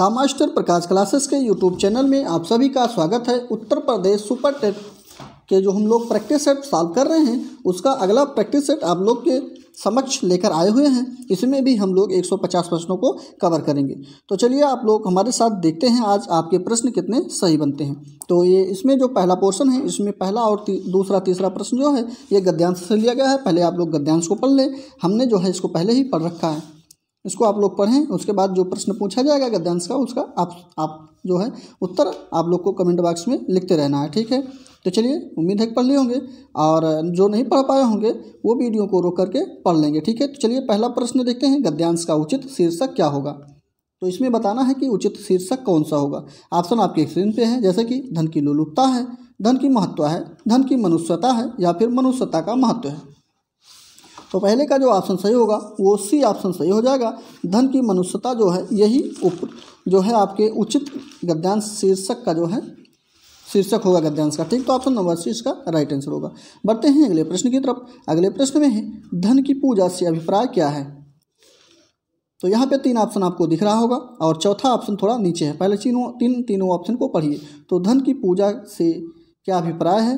दामास्टर Prakash classes के YouTube channel में आप सभी का स्वागत है उत्तर प्रदेश सुपर टेट के जो हम लोग प्रैक्टिस सेट सॉल्व कर रहे हैं उसका अगला प्रैक्टिस सेट आप लोग के समक्ष लेकर आए हुए हैं इसमें भी हम लोग 150 प्रश्नों को कवर करेंगे तो चलिए आप लोग हमारे साथ देखते हैं आज आपके प्रश्न कितने सही बनते हैं तो ये इसमें जो पहला पोर्शन है इसमें पहला और ती, दूसरा तीसरा प्रश्न जो है ये गद्यांश से लिया गया है पहले आप लोग गद्यांश को पढ़ लें हमने जो है इसको पहले ही पढ़ रखा है इसको आप लोग पढ़ें उसके बाद जो प्रश्न पूछा जाएगा गद्यांश का उसका आप आप जो है उत्तर आप लोग को कमेंट बॉक्स में लिखते रहना है ठीक है तो चलिए उम्मीद है कि पढ़ लिए होंगे और जो नहीं पढ़ पाए होंगे वो वीडियो को रोक करके पढ़ लेंगे ठीक है तो चलिए पहला प्रश्न देखते हैं गद्यांश का उचित शीर्षक क्या होगा तो इसमें बताना है कि उचित शीर्षक कौन सा होगा ऑप्शन आपके स्क्रीन पे है जैसे कि धन की लुलुपता है धन की महत्व है धन की मनुष्यता है या फिर मनुष्यता का महत्व है तो पहले का जो ऑप्शन सही होगा वो सी ऑप्शन सही हो जाएगा धन की मनुष्यता जो है यही उप जो है आपके उचित गद्यांश शीर्षक का जो है शीर्षक होगा गद्यांश का ठीक तो ऑप्शन नंबर सी इसका राइट आंसर होगा बढ़ते हैं अगले प्रश्न की तरफ अगले प्रश्न में है धन की पूजा से अभिप्राय क्या है तो यहाँ पे तीन ऑप्शन आपको दिख रहा होगा और चौथा ऑप्शन थोड़ा नीचे है पहले तीनों तीन तीनों ऑप्शन को पढ़िए तो धन की पूजा से क्या अभिप्राय है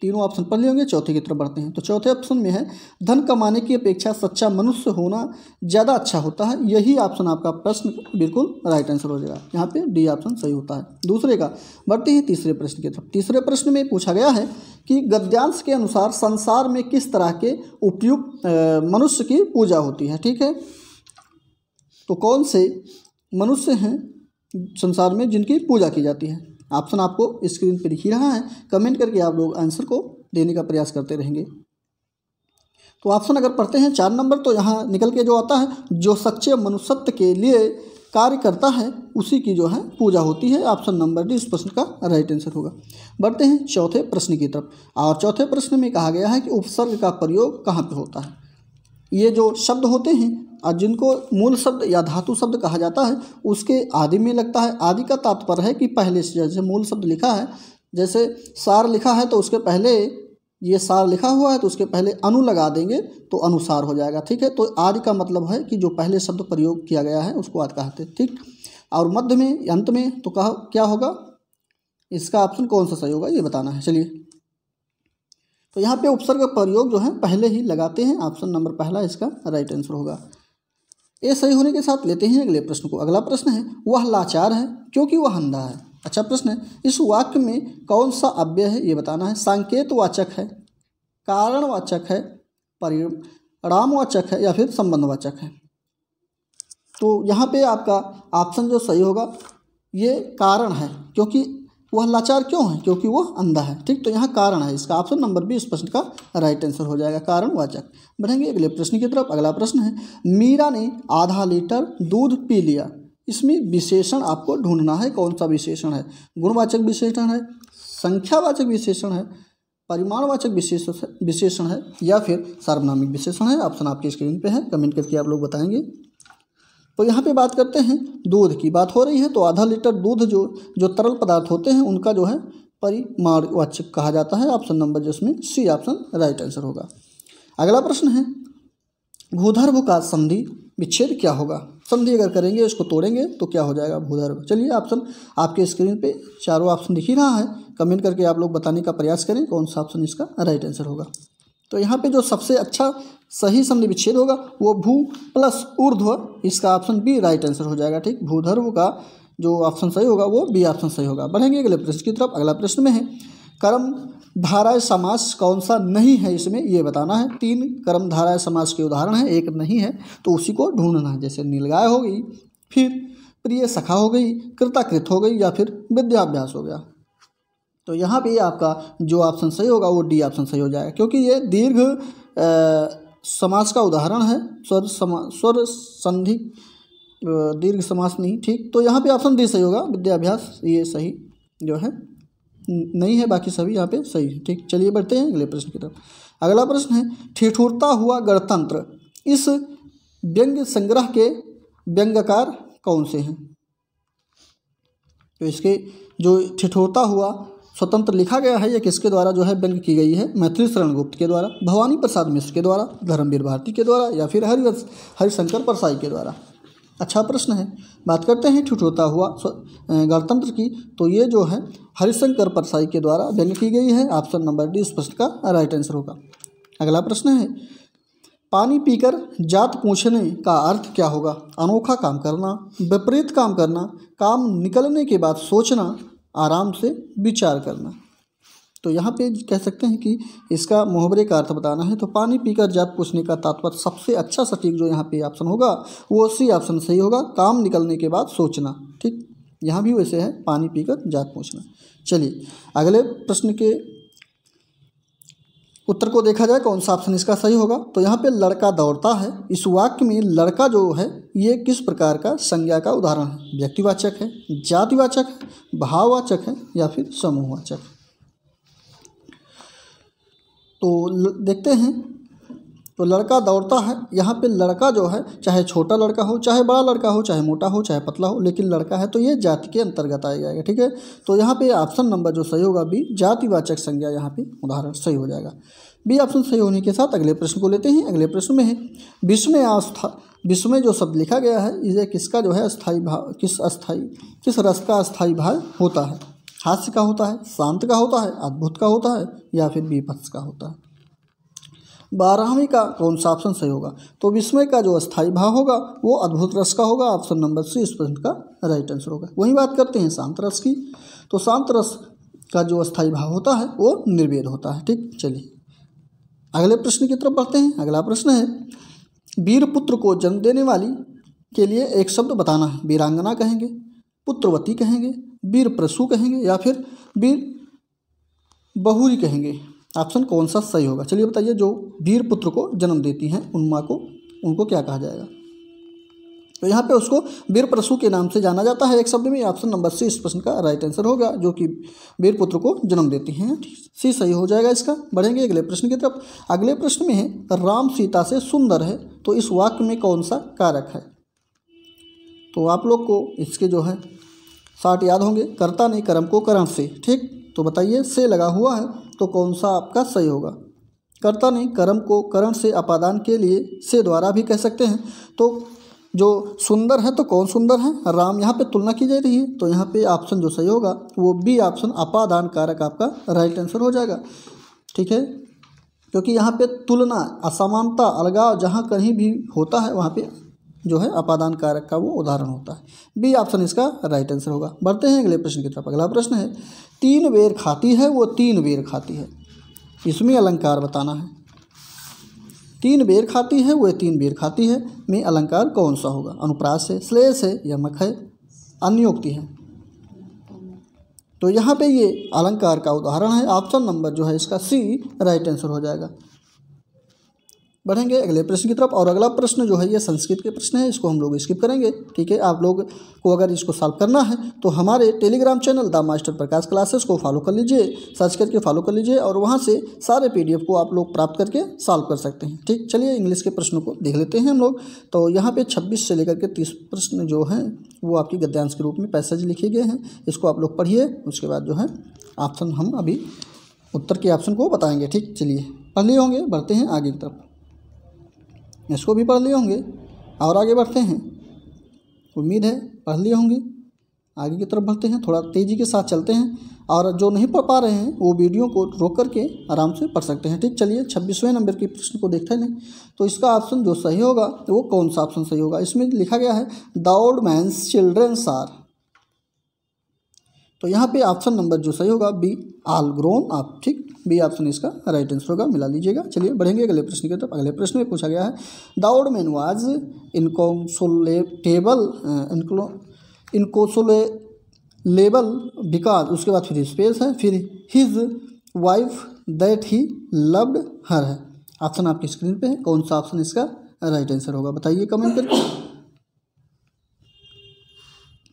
तीनों ऑप्शन पढ़ लिए होंगे चौथे की तरफ बढ़ते हैं तो चौथे ऑप्शन में है धन कमाने की अपेक्षा सच्चा मनुष्य होना ज़्यादा अच्छा होता है यही ऑप्शन आपका प्रश्न बिल्कुल राइट आंसर हो जाएगा यहाँ पे डी ऑप्शन सही होता है दूसरे का बढ़ते हैं तीसरे प्रश्न की तरफ तीसरे प्रश्न में पूछा गया है कि गद्यांश के अनुसार संसार में किस तरह के उपयुक्त मनुष्य की पूजा होती है ठीक है तो कौन से मनुष्य हैं संसार में जिनकी पूजा की जाती है ऑप्शन आपको स्क्रीन पर दिख रहा है कमेंट करके आप लोग आंसर को देने का प्रयास करते रहेंगे तो ऑप्शन अगर पढ़ते हैं चार नंबर तो यहाँ निकल के जो आता है जो सच्चे मनुष्यत्व के लिए कार्य करता है उसी की जो है पूजा होती है ऑप्शन नंबर डी इस प्रश्न का राइट आंसर होगा बढ़ते हैं चौथे प्रश्न की तरफ और चौथे प्रश्न में कहा गया है कि उपसर्ग का प्रयोग कहाँ पे होता है ये जो शब्द होते हैं जिनको मूल शब्द या धातु शब्द कहा जाता है उसके आदि में लगता है आदि का तात्पर्य है कि पहले से जैसे मूल शब्द लिखा है जैसे सार लिखा है तो उसके पहले ये सार लिखा हुआ है तो उसके पहले अनु लगा देंगे तो अनुसार हो जाएगा ठीक है तो आदि का मतलब है कि जो पहले शब्द प्रयोग किया गया है उसको आदि कहते हैं ठीक और मध्य में अंत में तो कहा क्या होगा इसका ऑप्शन कौन सा सही होगा ये बताना है चलिए तो यहाँ पे उपसर्ग प्रयोग जो है पहले ही लगाते हैं ऑप्शन नंबर पहला इसका राइट आंसर होगा ये सही होने के साथ लेते हैं अगले प्रश्न को अगला प्रश्न है वह लाचार है क्योंकि वह अंधा है अच्छा प्रश्न है इस वाक्य में कौन सा अव्यय है ये बताना है सांकेत वाचक है कारणवाचक है परिणामवाचक है या फिर संबंधवाचक है तो यहाँ पे आपका ऑप्शन जो सही होगा ये कारण है क्योंकि वह लाचार क्यों है क्योंकि वह अंधा है ठीक तो यहाँ कारण है इसका ऑप्शन नंबर बी इस प्रश्न का राइट आंसर हो जाएगा कारण वाचक बढ़ेंगे अगले प्रश्न की तरफ अगला प्रश्न है मीरा ने आधा लीटर दूध पी लिया इसमें विशेषण आपको ढूंढना है कौन सा विशेषण है गुणवाचक विशेषण है संख्यावाचक विशेषण है परिमाणवाचक विशेष विशेषण है या फिर सार्वनामिक विशेषण है ऑप्शन आपके स्क्रीन पे है कमेंट करके आप लोग बताएंगे तो यहाँ पे बात करते हैं दूध की बात हो रही है तो आधा लीटर दूध जो जो तरल पदार्थ होते हैं उनका जो है परिमाणवाचक कहा जाता है ऑप्शन नंबर जिसमें सी ऑप्शन राइट आंसर होगा अगला प्रश्न है भूधर्भ का संधि विच्छेद क्या होगा संधि अगर करेंगे उसको तोड़ेंगे तो क्या हो जाएगा भूधर्भ चलिए ऑप्शन आपके स्क्रीन पे चारों ऑप्शन दिख ही रहा है कमेंट करके आप लोग बताने का प्रयास करें कौन सा ऑप्शन इसका राइट आंसर होगा तो यहाँ पे जो सबसे अच्छा सही संधि विच्छेद होगा वो भू प्लस ऊर्ध्व इसका ऑप्शन बी राइट आंसर हो जाएगा ठीक भूधर्व का जो ऑप्शन सही होगा वो बी ऑप्शन सही होगा बढ़ेंगे अगले प्रश्न की तरफ अगला प्रश्न में है कर्म धाराय समास कौन सा नहीं है इसमें ये बताना है तीन कर्म धाराय समास के उदाहरण है एक नहीं है तो उसी को ढूंढना है जैसे नीलगाय हो गई फिर प्रिय सखा हो गई कृताकृत हो गई या फिर विद्याभ्यास हो गया तो यहाँ भी आपका जो ऑप्शन सही होगा वो डी ऑप्शन सही हो जाएगा क्योंकि ये दीर्घ समास का उदाहरण है स्वर समा स्वर संधि दीर्घ समास नहीं ठीक तो यहाँ पे ऑप्शन डी सही होगा विद्याभ्यास ये सही जो है नहीं है बाकी सभी यहाँ पे सही है ठीक चलिए बढ़ते हैं अगले प्रश्न की तरफ अगला प्रश्न है ठिठुरता हुआ गणतंत्र इस व्यंग्य संग्रह के व्यंग्यकार कौन से हैं तो इसके जो ठिठुरता हुआ स्वतंत्र लिखा गया है यह किसके द्वारा जो है व्यंग की गई है मैथिली शरण गुप्त के द्वारा भवानी प्रसाद मिश्र के द्वारा धर्मवीर भारती के द्वारा या फिर हरिवंश हरिशंकर परसाई के द्वारा अच्छा प्रश्न है बात करते हैं ठुठोता हुआ गणतंत्र की तो ये जो है हरिशंकर परसाई के द्वारा व्यंग की गई है ऑप्शन नंबर डी इस प्रश्न का राइट आंसर होगा अगला प्रश्न है पानी पीकर जात पूछने का अर्थ क्या होगा अनोखा काम करना विपरीत काम करना काम निकलने के बाद सोचना आराम से विचार करना तो यहाँ पे कह सकते हैं कि इसका मुहावरे का अर्थ बताना है तो पानी पीकर जाप पूछने का तात्पर्य सबसे अच्छा सटीक जो यहाँ पे ऑप्शन होगा वो सी ऑप्शन सही होगा काम निकलने के बाद सोचना ठीक यहाँ भी वैसे है पानी पीकर जाप पूछना चलिए अगले प्रश्न के उत्तर को देखा जाए कौन सा ऑप्शन इसका सही होगा तो यहाँ पे लड़का दौड़ता है इस वाक्य में लड़का जो है ये किस प्रकार का संज्ञा का उदाहरण है व्यक्तिवाचक है जातिवाचक है भाववाचक है या फिर समूहवाचक है तो देखते हैं तो लड़का दौड़ता है यहाँ पे लड़का जो है चाहे छोटा लड़का हो चाहे बड़ा लड़का हो चाहे मोटा हो चाहे पतला हो लेकिन लड़का है तो ये जाति के अंतर्गत आया जाएगा ठीक है तो यहाँ पे ऑप्शन नंबर जो सही होगा बी जातिवाचक संज्ञा यहाँ पे उदाहरण सही हो जाएगा बी ऑप्शन सही होने के साथ अगले प्रश्न को लेते हैं अगले प्रश्न में है में आस्था विश्व में जो शब्द लिखा गया है इसे किसका जो है अस्थायी भाव किस अस्थायी किस रस का अस्थायी भाव होता है हास्य का होता है शांत का होता है अद्भुत का होता है या फिर विपत्स का होता है बारहवीं का कौन सा ऑप्शन सही होगा तो विस्मय का जो अस्थायी भाव होगा वो अद्भुत रस का होगा ऑप्शन नंबर सी इस प्रश्न का राइट आंसर होगा वही बात करते हैं शांत रस की तो शांत रस का जो अस्थायी भाव होता है वो निर्वेद होता है ठीक चलिए अगले प्रश्न की तरफ बढ़ते हैं अगला प्रश्न है वीरपुत्र को जन्म देने वाली के लिए एक शब्द बताना है वीरांगना कहेंगे पुत्रवती कहेंगे वीर प्रसु कहेंगे या फिर वीर बहुरी कहेंगे ऑप्शन कौन सा सही होगा चलिए बताइए जो वीर पुत्र को जन्म देती हैं उन माँ को उनको क्या कहा जाएगा तो यहाँ पे उसको वीर प्रसु के नाम से जाना जाता है एक शब्द में ऑप्शन नंबर सी इस प्रश्न का राइट आंसर होगा जो कि वीरपुत्र को जन्म देती हैं सी सही हो जाएगा इसका बढ़ेंगे अगले प्रश्न की तरफ अगले प्रश्न में है राम सीता से सुंदर है तो इस वाक्य में कौन सा कारक है तो आप लोग को इसके जो है साठ याद होंगे कर्ता ने कर्म को करण से ठीक तो बताइए से लगा हुआ है तो कौन सा आपका सही होगा कर्ता नहीं कर्म को करण से अपादान के लिए से द्वारा भी कह सकते हैं तो जो सुंदर है तो कौन सुंदर है राम यहाँ पे तुलना की जा रही है तो यहाँ पे ऑप्शन जो सही होगा वो बी ऑप्शन अपादान कारक आपका राइट आंसर हो जाएगा ठीक है क्योंकि यहाँ पे तुलना असमानता अलगाव जहाँ कहीं भी होता है वहाँ पे जो है अपादान कारक का वो उदाहरण होता है बी ऑप्शन इसका राइट आंसर होगा बढ़ते हैं अगले प्रश्न की तरफ अगला प्रश्न है तीन बेर खाती है वो तीन बेर खाती है इसमें अलंकार बताना है तीन बेर खाती है वह तीन बेर खाती है में अलंकार कौन सा होगा अनुप्रास है श्लेष है या मख है अन्योक्ति है तो यहाँ पे ये अलंकार का उदाहरण है ऑप्शन नंबर जो है इसका सी राइट आंसर हो जाएगा बढ़ेंगे अगले प्रश्न की तरफ और अगला प्रश्न जो है ये संस्कृत के प्रश्न है इसको हम लोग स्किप करेंगे ठीक है आप लोग को अगर इसको सॉल्व करना है तो हमारे Telegram channel the master Prakash classes को फॉलो कर लीजिए सर्च करके फॉलो कर लीजिए और वहाँ से सारे पी को आप लोग प्राप्त करके सॉल्व कर सकते हैं ठीक चलिए इंग्लिश के प्रश्नों को देख लेते हैं हम लोग तो यहाँ पर छब्बीस से लेकर के तीस प्रश्न जो हैं वो आपकी गद्यांश के रूप में पैसेज लिखे गए हैं इसको आप लोग पढ़िए उसके बाद जो है ऑप्शन हम अभी उत्तर के ऑप्शन को बताएंगे ठीक चलिए पढ़ लिए होंगे बढ़ते हैं आगे की तरफ इसको भी पढ़ लिए होंगे और आगे बढ़ते हैं उम्मीद है पढ़ लिए होंगे आगे की तरफ बढ़ते हैं थोड़ा तेज़ी के साथ चलते हैं और जो नहीं पढ़ पा रहे हैं वो वीडियो को रोक करके आराम से पढ़ सकते हैं ठीक चलिए छब्बीसवें नंबर के प्रश्न को देखते हैं तो इसका ऑप्शन जो सही होगा वो कौन सा ऑप्शन सही होगा इसमें लिखा गया है the old mans childrens are तो यहाँ पे ऑप्शन नंबर जो सही होगा बी आल ग्रोन आप ठीक बी ऑप्शन इसका राइट आंसर होगा मिला लीजिएगा चलिए बढ़ेंगे अगले प्रश्न की तरफ अगले प्रश्न में पूछा गया है दाउड मैन वाज इनकोसोलेटेबल इनको इनकोसोले लेबल बिकॉज उसके बाद फिर स्पेस है फिर his wife that he loved her है ऑप्शन आपकी स्क्रीन पे है कौन सा ऑप्शन इसका राइट आंसर होगा बताइए कमेंट करके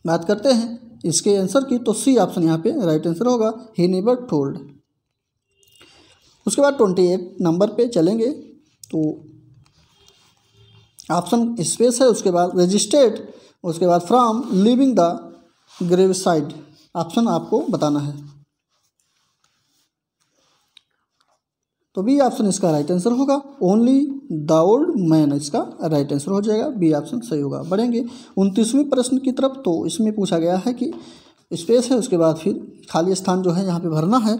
बात करते हैं इसके आंसर की तो सी ऑप्शन यहाँ पे राइट आंसर होगा ही नेबर टोल्ड उसके बाद ट्वेंटी एट नंबर पे चलेंगे तो ऑप्शन स्पेस है उसके बाद रजिस्टर्ड उसके बाद from living the grave side option आपको बताना है तो बी ऑप्शन इसका राइट आंसर होगा ओनली द ओल्ड मैन इसका राइट आंसर हो जाएगा बी ऑप्शन सही होगा बढ़ेंगे उनतीसवीं प्रश्न की तरफ तो इसमें पूछा गया है कि स्पेस है उसके बाद फिर खाली स्थान जो है यहाँ पे भरना है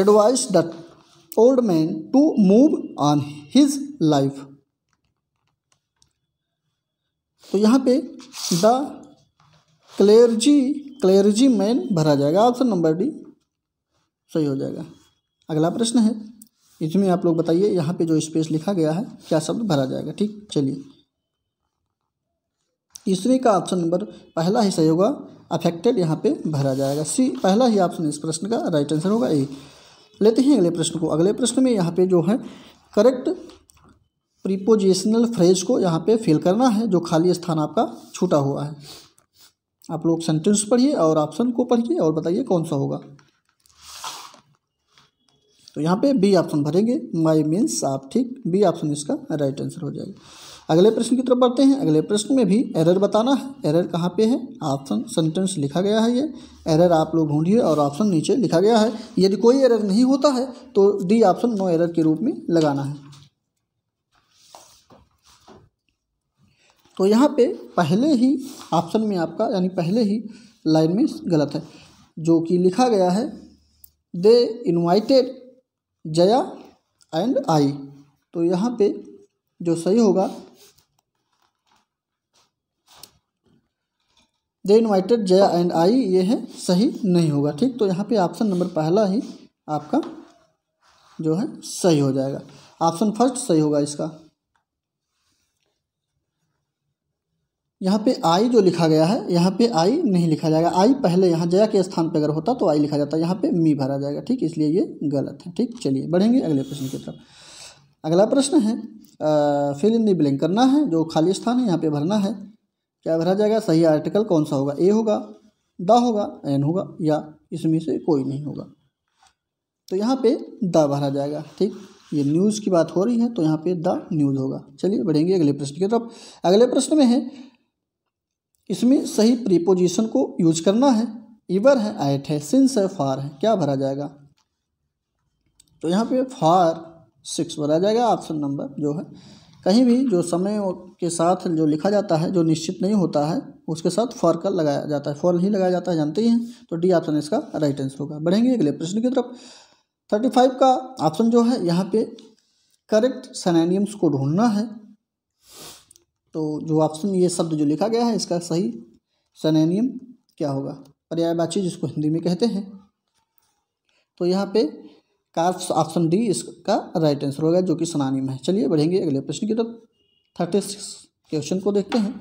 advice the old man to move on his life तो यहाँ पे द क्लेरजी क्लेरजी मैन भरा जाएगा ऑप्शन नंबर डी सही हो जाएगा अगला प्रश्न है इसमें आप लोग बताइए यहाँ पे जो स्पेस लिखा गया है क्या शब्द भरा जाएगा ठीक चलिए तीसरे का ऑप्शन नंबर पहला ही सही होगा अफेक्टेड यहाँ पे भरा जाएगा सी पहला ही ऑप्शन इस प्रश्न का राइट आंसर होगा ए लेते हैं अगले प्रश्न को अगले प्रश्न में यहाँ पे जो है करेक्ट प्रीपोजिशनल फ्रेज को यहाँ पे फिल करना है जो खाली स्थान आपका छूटा हुआ है आप लोग सेंटेंस पढ़िए और ऑप्शन को पढ़िए और बताइए कौन सा होगा तो यहाँ पे बी ऑप्शन भरेंगे माई मीन्स आप ठीक बी ऑप्शन इसका राइट आंसर हो जाएगा अगले प्रश्न की तरफ बढ़ते हैं अगले प्रश्न में भी एरर बताना है एरर कहाँ पे है ऑप्शन सेंटेंस लिखा गया है ये एरर आप लोग ढूंढिए और ऑप्शन नीचे लिखा गया है यदि कोई एरर नहीं होता है तो डी ऑप्शन नो एरर के रूप में लगाना है तो यहाँ पे पहले ही ऑप्शन में आपका यानी पहले ही लाइन में गलत है जो कि लिखा गया है they invited Jaya and I तो यहाँ पे जो सही होगा they invited Jaya and I ये है सही नहीं होगा ठीक तो यहाँ पे ऑप्शन नंबर पहला ही आपका जो है सही हो जाएगा ऑप्शन फर्स्ट सही होगा इसका यहाँ पे आई जो लिखा गया है यहाँ पे आई नहीं लिखा जाएगा आई पहले यहाँ जया के स्थान पर अगर होता तो आई लिखा जाता यहाँ पे मी भरा जाएगा ठीक इसलिए ये गलत है ठीक चलिए बढ़ेंगे अगले प्रश्न की तरफ अगला प्रश्न है फिल इन दी ब्लैंक करना है जो खाली स्थान है यहाँ पे भरना है क्या भरा जाएगा सही आर्टिकल कौन सा होगा ए होगा द होगा एन होगा या इसमें से कोई नहीं होगा तो यहाँ पे द भरा जाएगा ठीक ये न्यूज़ की बात हो रही है तो यहाँ पे द न्यूज़ होगा चलिए बढ़ेंगे अगले प्रश्न की तरफ अगले प्रश्न में है इसमें सही प्रीपोजिशन को यूज करना है इवर है आइट है सिंस है फार है क्या भरा जाएगा तो यहाँ पे फार सिक्स भरा जाएगा ऑप्शन नंबर जो है कहीं भी जो समय के साथ जो लिखा जाता है जो निश्चित नहीं होता है उसके साथ फॉर का लगाया जाता है फॉर नहीं लगाया जाता है जानते ही हैं तो डी ऑप्शन इसका राइट आंसर होगा बढ़ेंगे अगले प्रश्न की तरफ थर्टी फाइव का ऑप्शन जो है यहाँ पे करेक्ट सनानियम्स को ढूंढना है तो जो ऑप्शन ये शब्द जो लिखा गया है इसका सही सनानियम क्या होगा पर्यायवाची जिसको हिंदी में कहते हैं तो यहाँ पे कार्प्स ऑप्शन डी इसका राइट आंसर होगा जो कि में है चलिए बढ़ेंगे अगले प्रश्न की तरफ थर्टी सिक्स क्वेश्चन को देखते हैं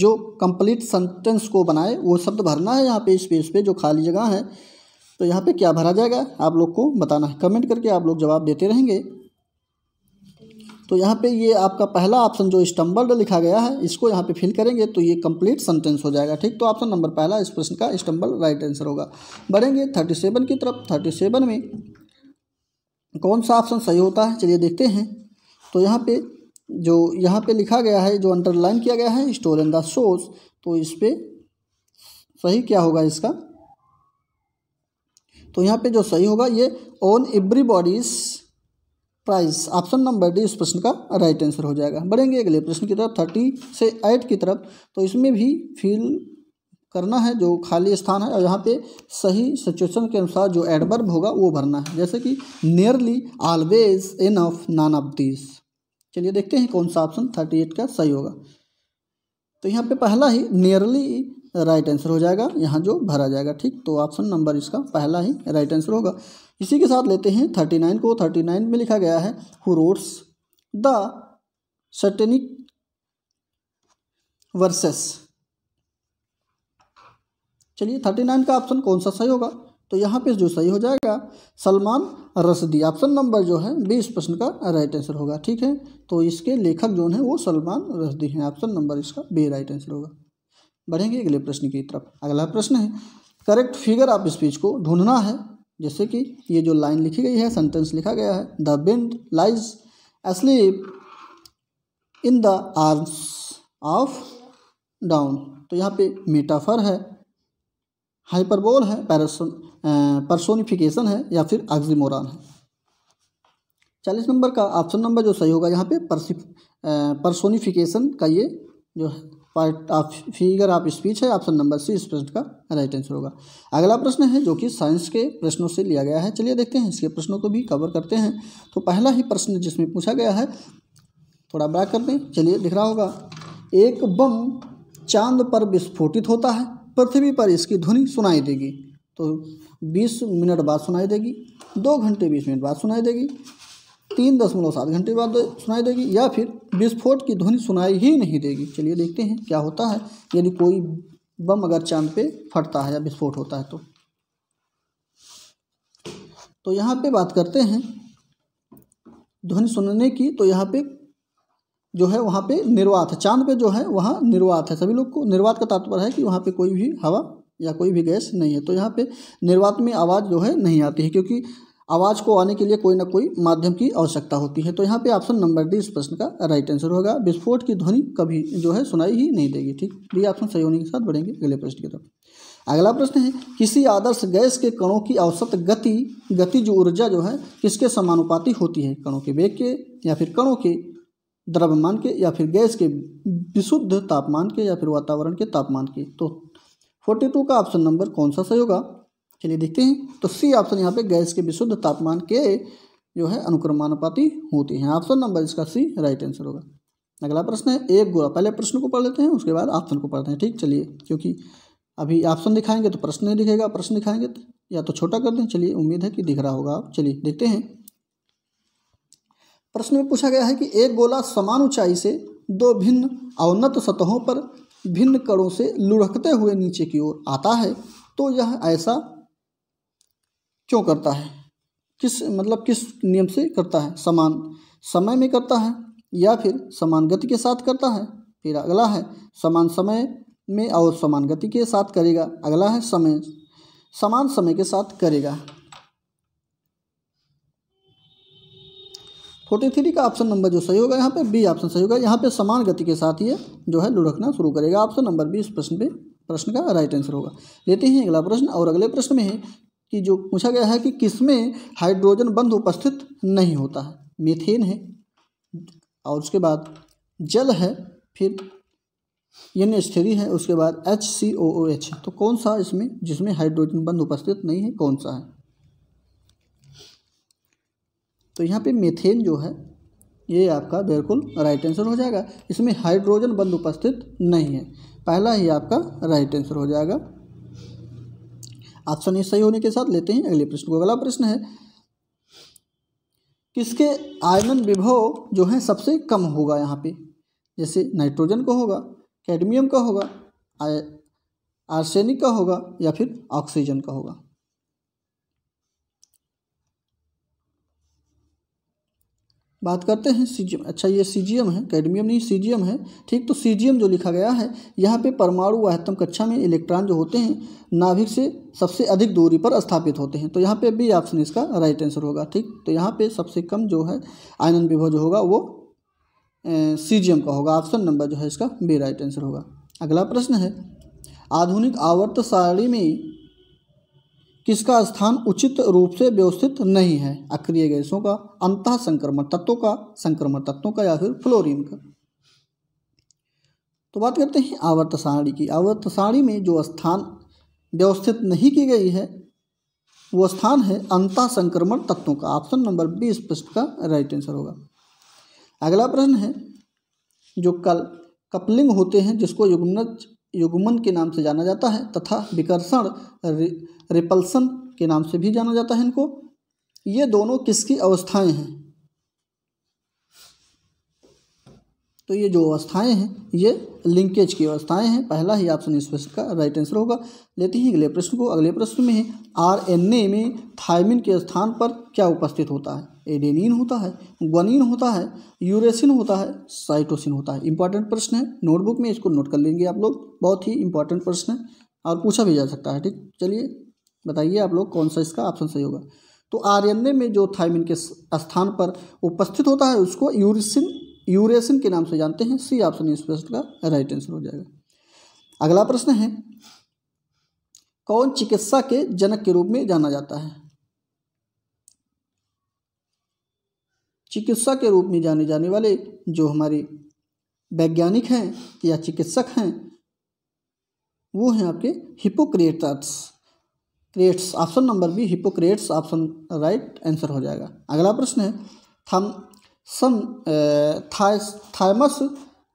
जो कंप्लीट सेंटेंस को बनाए वो शब्द भरना है यहाँ पे इस पेज पे जो खाली जगह है तो यहाँ पे क्या भरा जाएगा आप लोग को बताना है कमेंट करके आप लोग जवाब देते रहेंगे तो यहाँ पे ये आपका पहला ऑप्शन जो स्टम्बल्ड लिखा गया है इसको यहाँ पे फिल करेंगे तो ये कंप्लीट सेंटेंस हो जाएगा ठीक तो ऑप्शन नंबर पहला इस प्रश्न का स्टम्बल राइट आंसर होगा बढ़ेंगे थर्टी सेवन की तरफ थर्टी सेवन में कौन सा ऑप्शन सही होता है चलिए देखते हैं तो यहाँ पे जो यहाँ पे लिखा गया है जो अंडरलाइन किया गया है स्टोर इन द सोर्स तो इस पर सही क्या होगा इसका तो यहाँ पे जो सही होगा ये on everybody's price option number D इस प्रश्न का राइट आंसर हो जाएगा बढ़ेंगे अगले प्रश्न की तरफ थर्टी से एट की तरफ तो इसमें भी फील करना है जो खाली स्थान है और यहाँ पे सही सिचुएशन के अनुसार जो एडवर्ब होगा वो भरना है जैसे कि nearly always in of none of this चलिए देखते हैं कौन सा ऑप्शन थर्टी एट का सही होगा तो यहाँ पे पहला ही नियरली राइट आंसर हो जाएगा यहाँ जो भरा जाएगा ठीक तो ऑप्शन नंबर इसका पहला ही राइट आंसर होगा इसी के साथ लेते हैं थर्टी नाइन को थर्टी नाइन में लिखा गया है who wrote the Satanic Verses चलिए थर्टी नाइन का ऑप्शन कौन सा सही होगा तो यहाँ पे जो सही हो जाएगा सलमान रसदी ऑप्शन नंबर जो है बीस प्रश्न का राइट आंसर होगा ठीक है तो इसके लेखक जो है वो सलमान रसदी हैं ऑप्शन नंबर इसका बी राइट आंसर होगा बढ़ेंगे अगले प्रश्न की तरफ अगला प्रश्न है करेक्ट फिगर ऑफ स्पीच को ढूंढना है जैसे कि ये जो लाइन लिखी गई है सेंटेंस लिखा गया है the wind lies asleep in the arms of down तो यहाँ पे मेटाफर है हाइपरबोल है पैरसो परसोनिफिकेशन eh, है या फिर ऑक्सीमोरान है चालीस नंबर का ऑप्शन नंबर जो सही होगा यहाँ पे परसोनिफिकेशन eh, का ये जो है part of figure of speech है ऑप्शन नंबर सी इस प्रश्न का राइट आंसर होगा अगला प्रश्न है जो कि साइंस के प्रश्नों से लिया गया है चलिए देखते हैं इसके प्रश्नों को भी कवर करते हैं तो पहला ही प्रश्न जिसमें पूछा गया है थोड़ा बड़ा कर दें चलिए दिख रहा होगा एक बम चांद पर विस्फोटित होता है पृथ्वी पर इसकी ध्वनि सुनाई देगी तो बीस मिनट बाद सुनाई देगी दो घंटे बीस मिनट बाद सुनाई देगी तीन दशमलव सात घंटे बाद सुनाई देगी या फिर विस्फोट की ध्वनि सुनाई ही नहीं देगी चलिए देखते हैं क्या होता है यदि कोई बम अगर चांद पे फटता है या विस्फोट होता है तो तो यहाँ पे बात करते हैं ध्वनि सुनने की तो यहाँ पे जो है वहाँ पे निर्वात है चांद पे जो है वहाँ निर्वात है सभी लोग को निर्वात का तात्पर्य है कि वहाँ पे कोई भी हवा या कोई भी गैस नहीं है तो यहाँ पे निर्वात में आवाज़ जो है नहीं आती है क्योंकि आवाज़ को आने के लिए कोई ना कोई माध्यम की आवश्यकता होती है तो यहाँ पे ऑप्शन नंबर डी इस प्रश्न का राइट आंसर होगा विस्फोट की ध्वनि कभी जो है सुनाई ही नहीं देगी ठीक तो ये ऑप्शन सही होने के साथ बढ़ेंगे अगले प्रश्न की तरफ अगला प्रश्न है किसी आदर्श गैस के कणों की औसत गति गति जो ऊर्जा जो है किसके समानुपाती होती है कणों के वेग के या फिर कणों के द्रव्यमान के या फिर गैस के विशुद्ध तापमान के या फिर वातावरण के तापमान के तो फोर्टी टू का ऑप्शन नंबर कौन सा सही होगा चलिए देखते हैं तो सी ऑप्शन यहाँ पे गैस के विशुद्ध तापमान के जो है अनुक्रमानुपाती होती हैं ऑप्शन नंबर इसका सी राइट आंसर होगा अगला प्रश्न है एक गोला पहले प्रश्न को पढ़ लेते हैं उसके बाद ऑप्शन को पढ़ते हैं ठीक चलिए क्योंकि अभी ऑप्शन दिखाएंगे तो प्रश्न नहीं दिखेगा प्रश्न दिखाएंगे तो या तो छोटा कर दें चलिए उम्मीद है कि दिख रहा होगा आप चलिए देखते हैं प्रश्न में पूछा गया है कि एक गोला समान ऊंचाई से दो भिन्न अवनत सतहों पर भिन्न कणों से लुढ़कते हुए नीचे की ओर आता है तो यह ऐसा क्यों करता है किस मतलब किस नियम से करता है समान समय में करता है या फिर समान गति के साथ करता है फिर अगला है समान समय में और समान गति के साथ करेगा अगला है समय समान समय के साथ करेगा फोर्टी थ्री का ऑप्शन नंबर जो सही होगा यहाँ पे बी ऑप्शन सही होगा यहाँ पे समान गति के साथ ये जो है लुढ़कना शुरू करेगा ऑप्शन नंबर बी इस प्रश्न पे प्रश्न का राइट आंसर होगा लेते हैं अगला प्रश्न और अगले प्रश्न में है कि जो पूछा गया है कि किसमें हाइड्रोजन बंध उपस्थित नहीं होता है मीथेन है और उसके बाद जल है फिर यानी एच है उसके बाद एच सी ओ ओ एच तो कौन सा इसमें जिसमें हाइड्रोजन बंध उपस्थित नहीं है कौन सा है तो यहाँ पे मीथेन जो है ये आपका बिल्कुल राइट आंसर हो जाएगा इसमें हाइड्रोजन बंद उपस्थित नहीं है पहला ही आपका राइट आंसर हो जाएगा ऑप्शन ए सही होने के साथ लेते हैं अगले प्रश्न को अगला प्रश्न है किसके आयनन विभव जो है सबसे कम होगा यहाँ पे जैसे नाइट्रोजन का होगा कैडमियम का होगा आर्सेनिक का होगा या फिर ऑक्सीजन का होगा बात करते हैं सी अच्छा ये सी है कैडमियम नहीं सी है ठीक तो सी जो लिखा गया है यहाँ पे परमाणु वाहतम कक्षा में इलेक्ट्रॉन जो होते हैं नाभिक से सबसे अधिक दूरी पर स्थापित होते हैं तो यहाँ पे भी ऑप्शन इसका राइट आंसर होगा ठीक तो यहाँ पे सबसे कम जो है आयनन विभव जो होगा वो सी का होगा ऑप्शन नंबर जो है इसका बी राइट आंसर होगा अगला प्रश्न है आधुनिक आवर्त सारणी में किसका स्थान उचित रूप से व्यवस्थित नहीं है अक्रिय गैसों का अंत संक्रमण तत्वों का संक्रमण तत्वों का या फिर फ्लोरीन का तो बात करते हैं आवर्त सारणी की आवर्त सारणी में जो स्थान व्यवस्थित नहीं की गई है वो स्थान है अंत संक्रमण तत्वों का ऑप्शन नंबर बीस प्रश्न का राइट आंसर होगा अगला प्रश्न है जो कल कपलिंग होते हैं जिसको युग्मनज युग्मन के नाम से जाना जाता है तथा विकर्षण रिपल्सन के नाम से भी जाना जाता है इनको ये दोनों किसकी अवस्थाएं हैं तो ये जो अवस्थाएं हैं ये लिंकेज की अवस्थाएं हैं पहला ही ऑप्शन इस प्रश्न का राइट आंसर होगा लेते हैं अगले प्रश्न को अगले प्रश्न में एन ए में थायमिन के स्थान पर क्या उपस्थित होता है एडेनिन होता है ग्वानिन होता है यूरेसिन होता है साइटोसिन होता है इंपॉर्टेंट प्रश्न है नोटबुक में इसको नोट कर लेंगे आप लोग बहुत ही इंपॉर्टेंट प्रश्न है और पूछा भी जा सकता है ठीक चलिए बताइए आप लोग कौन सा इसका ऑप्शन सही होगा तो आर में जो थाइमिन के स्थान पर उपस्थित होता है उसको यूरिसिन यूरेसिन के नाम से जानते हैं सी ऑप्शन इस प्रश्न का राइट आंसर हो जाएगा अगला प्रश्न है कौन चिकित्सा के जनक के रूप में जाना जाता है चिकित्सा के रूप में जाने जाने वाले जो हमारे वैज्ञानिक हैं या चिकित्सक हैं वो हैं आपके हिपोक्रेट्स क्रेट्स option number B Hippocrates option right answer हो जाएगा अगला प्रश्न है थम सम थायमस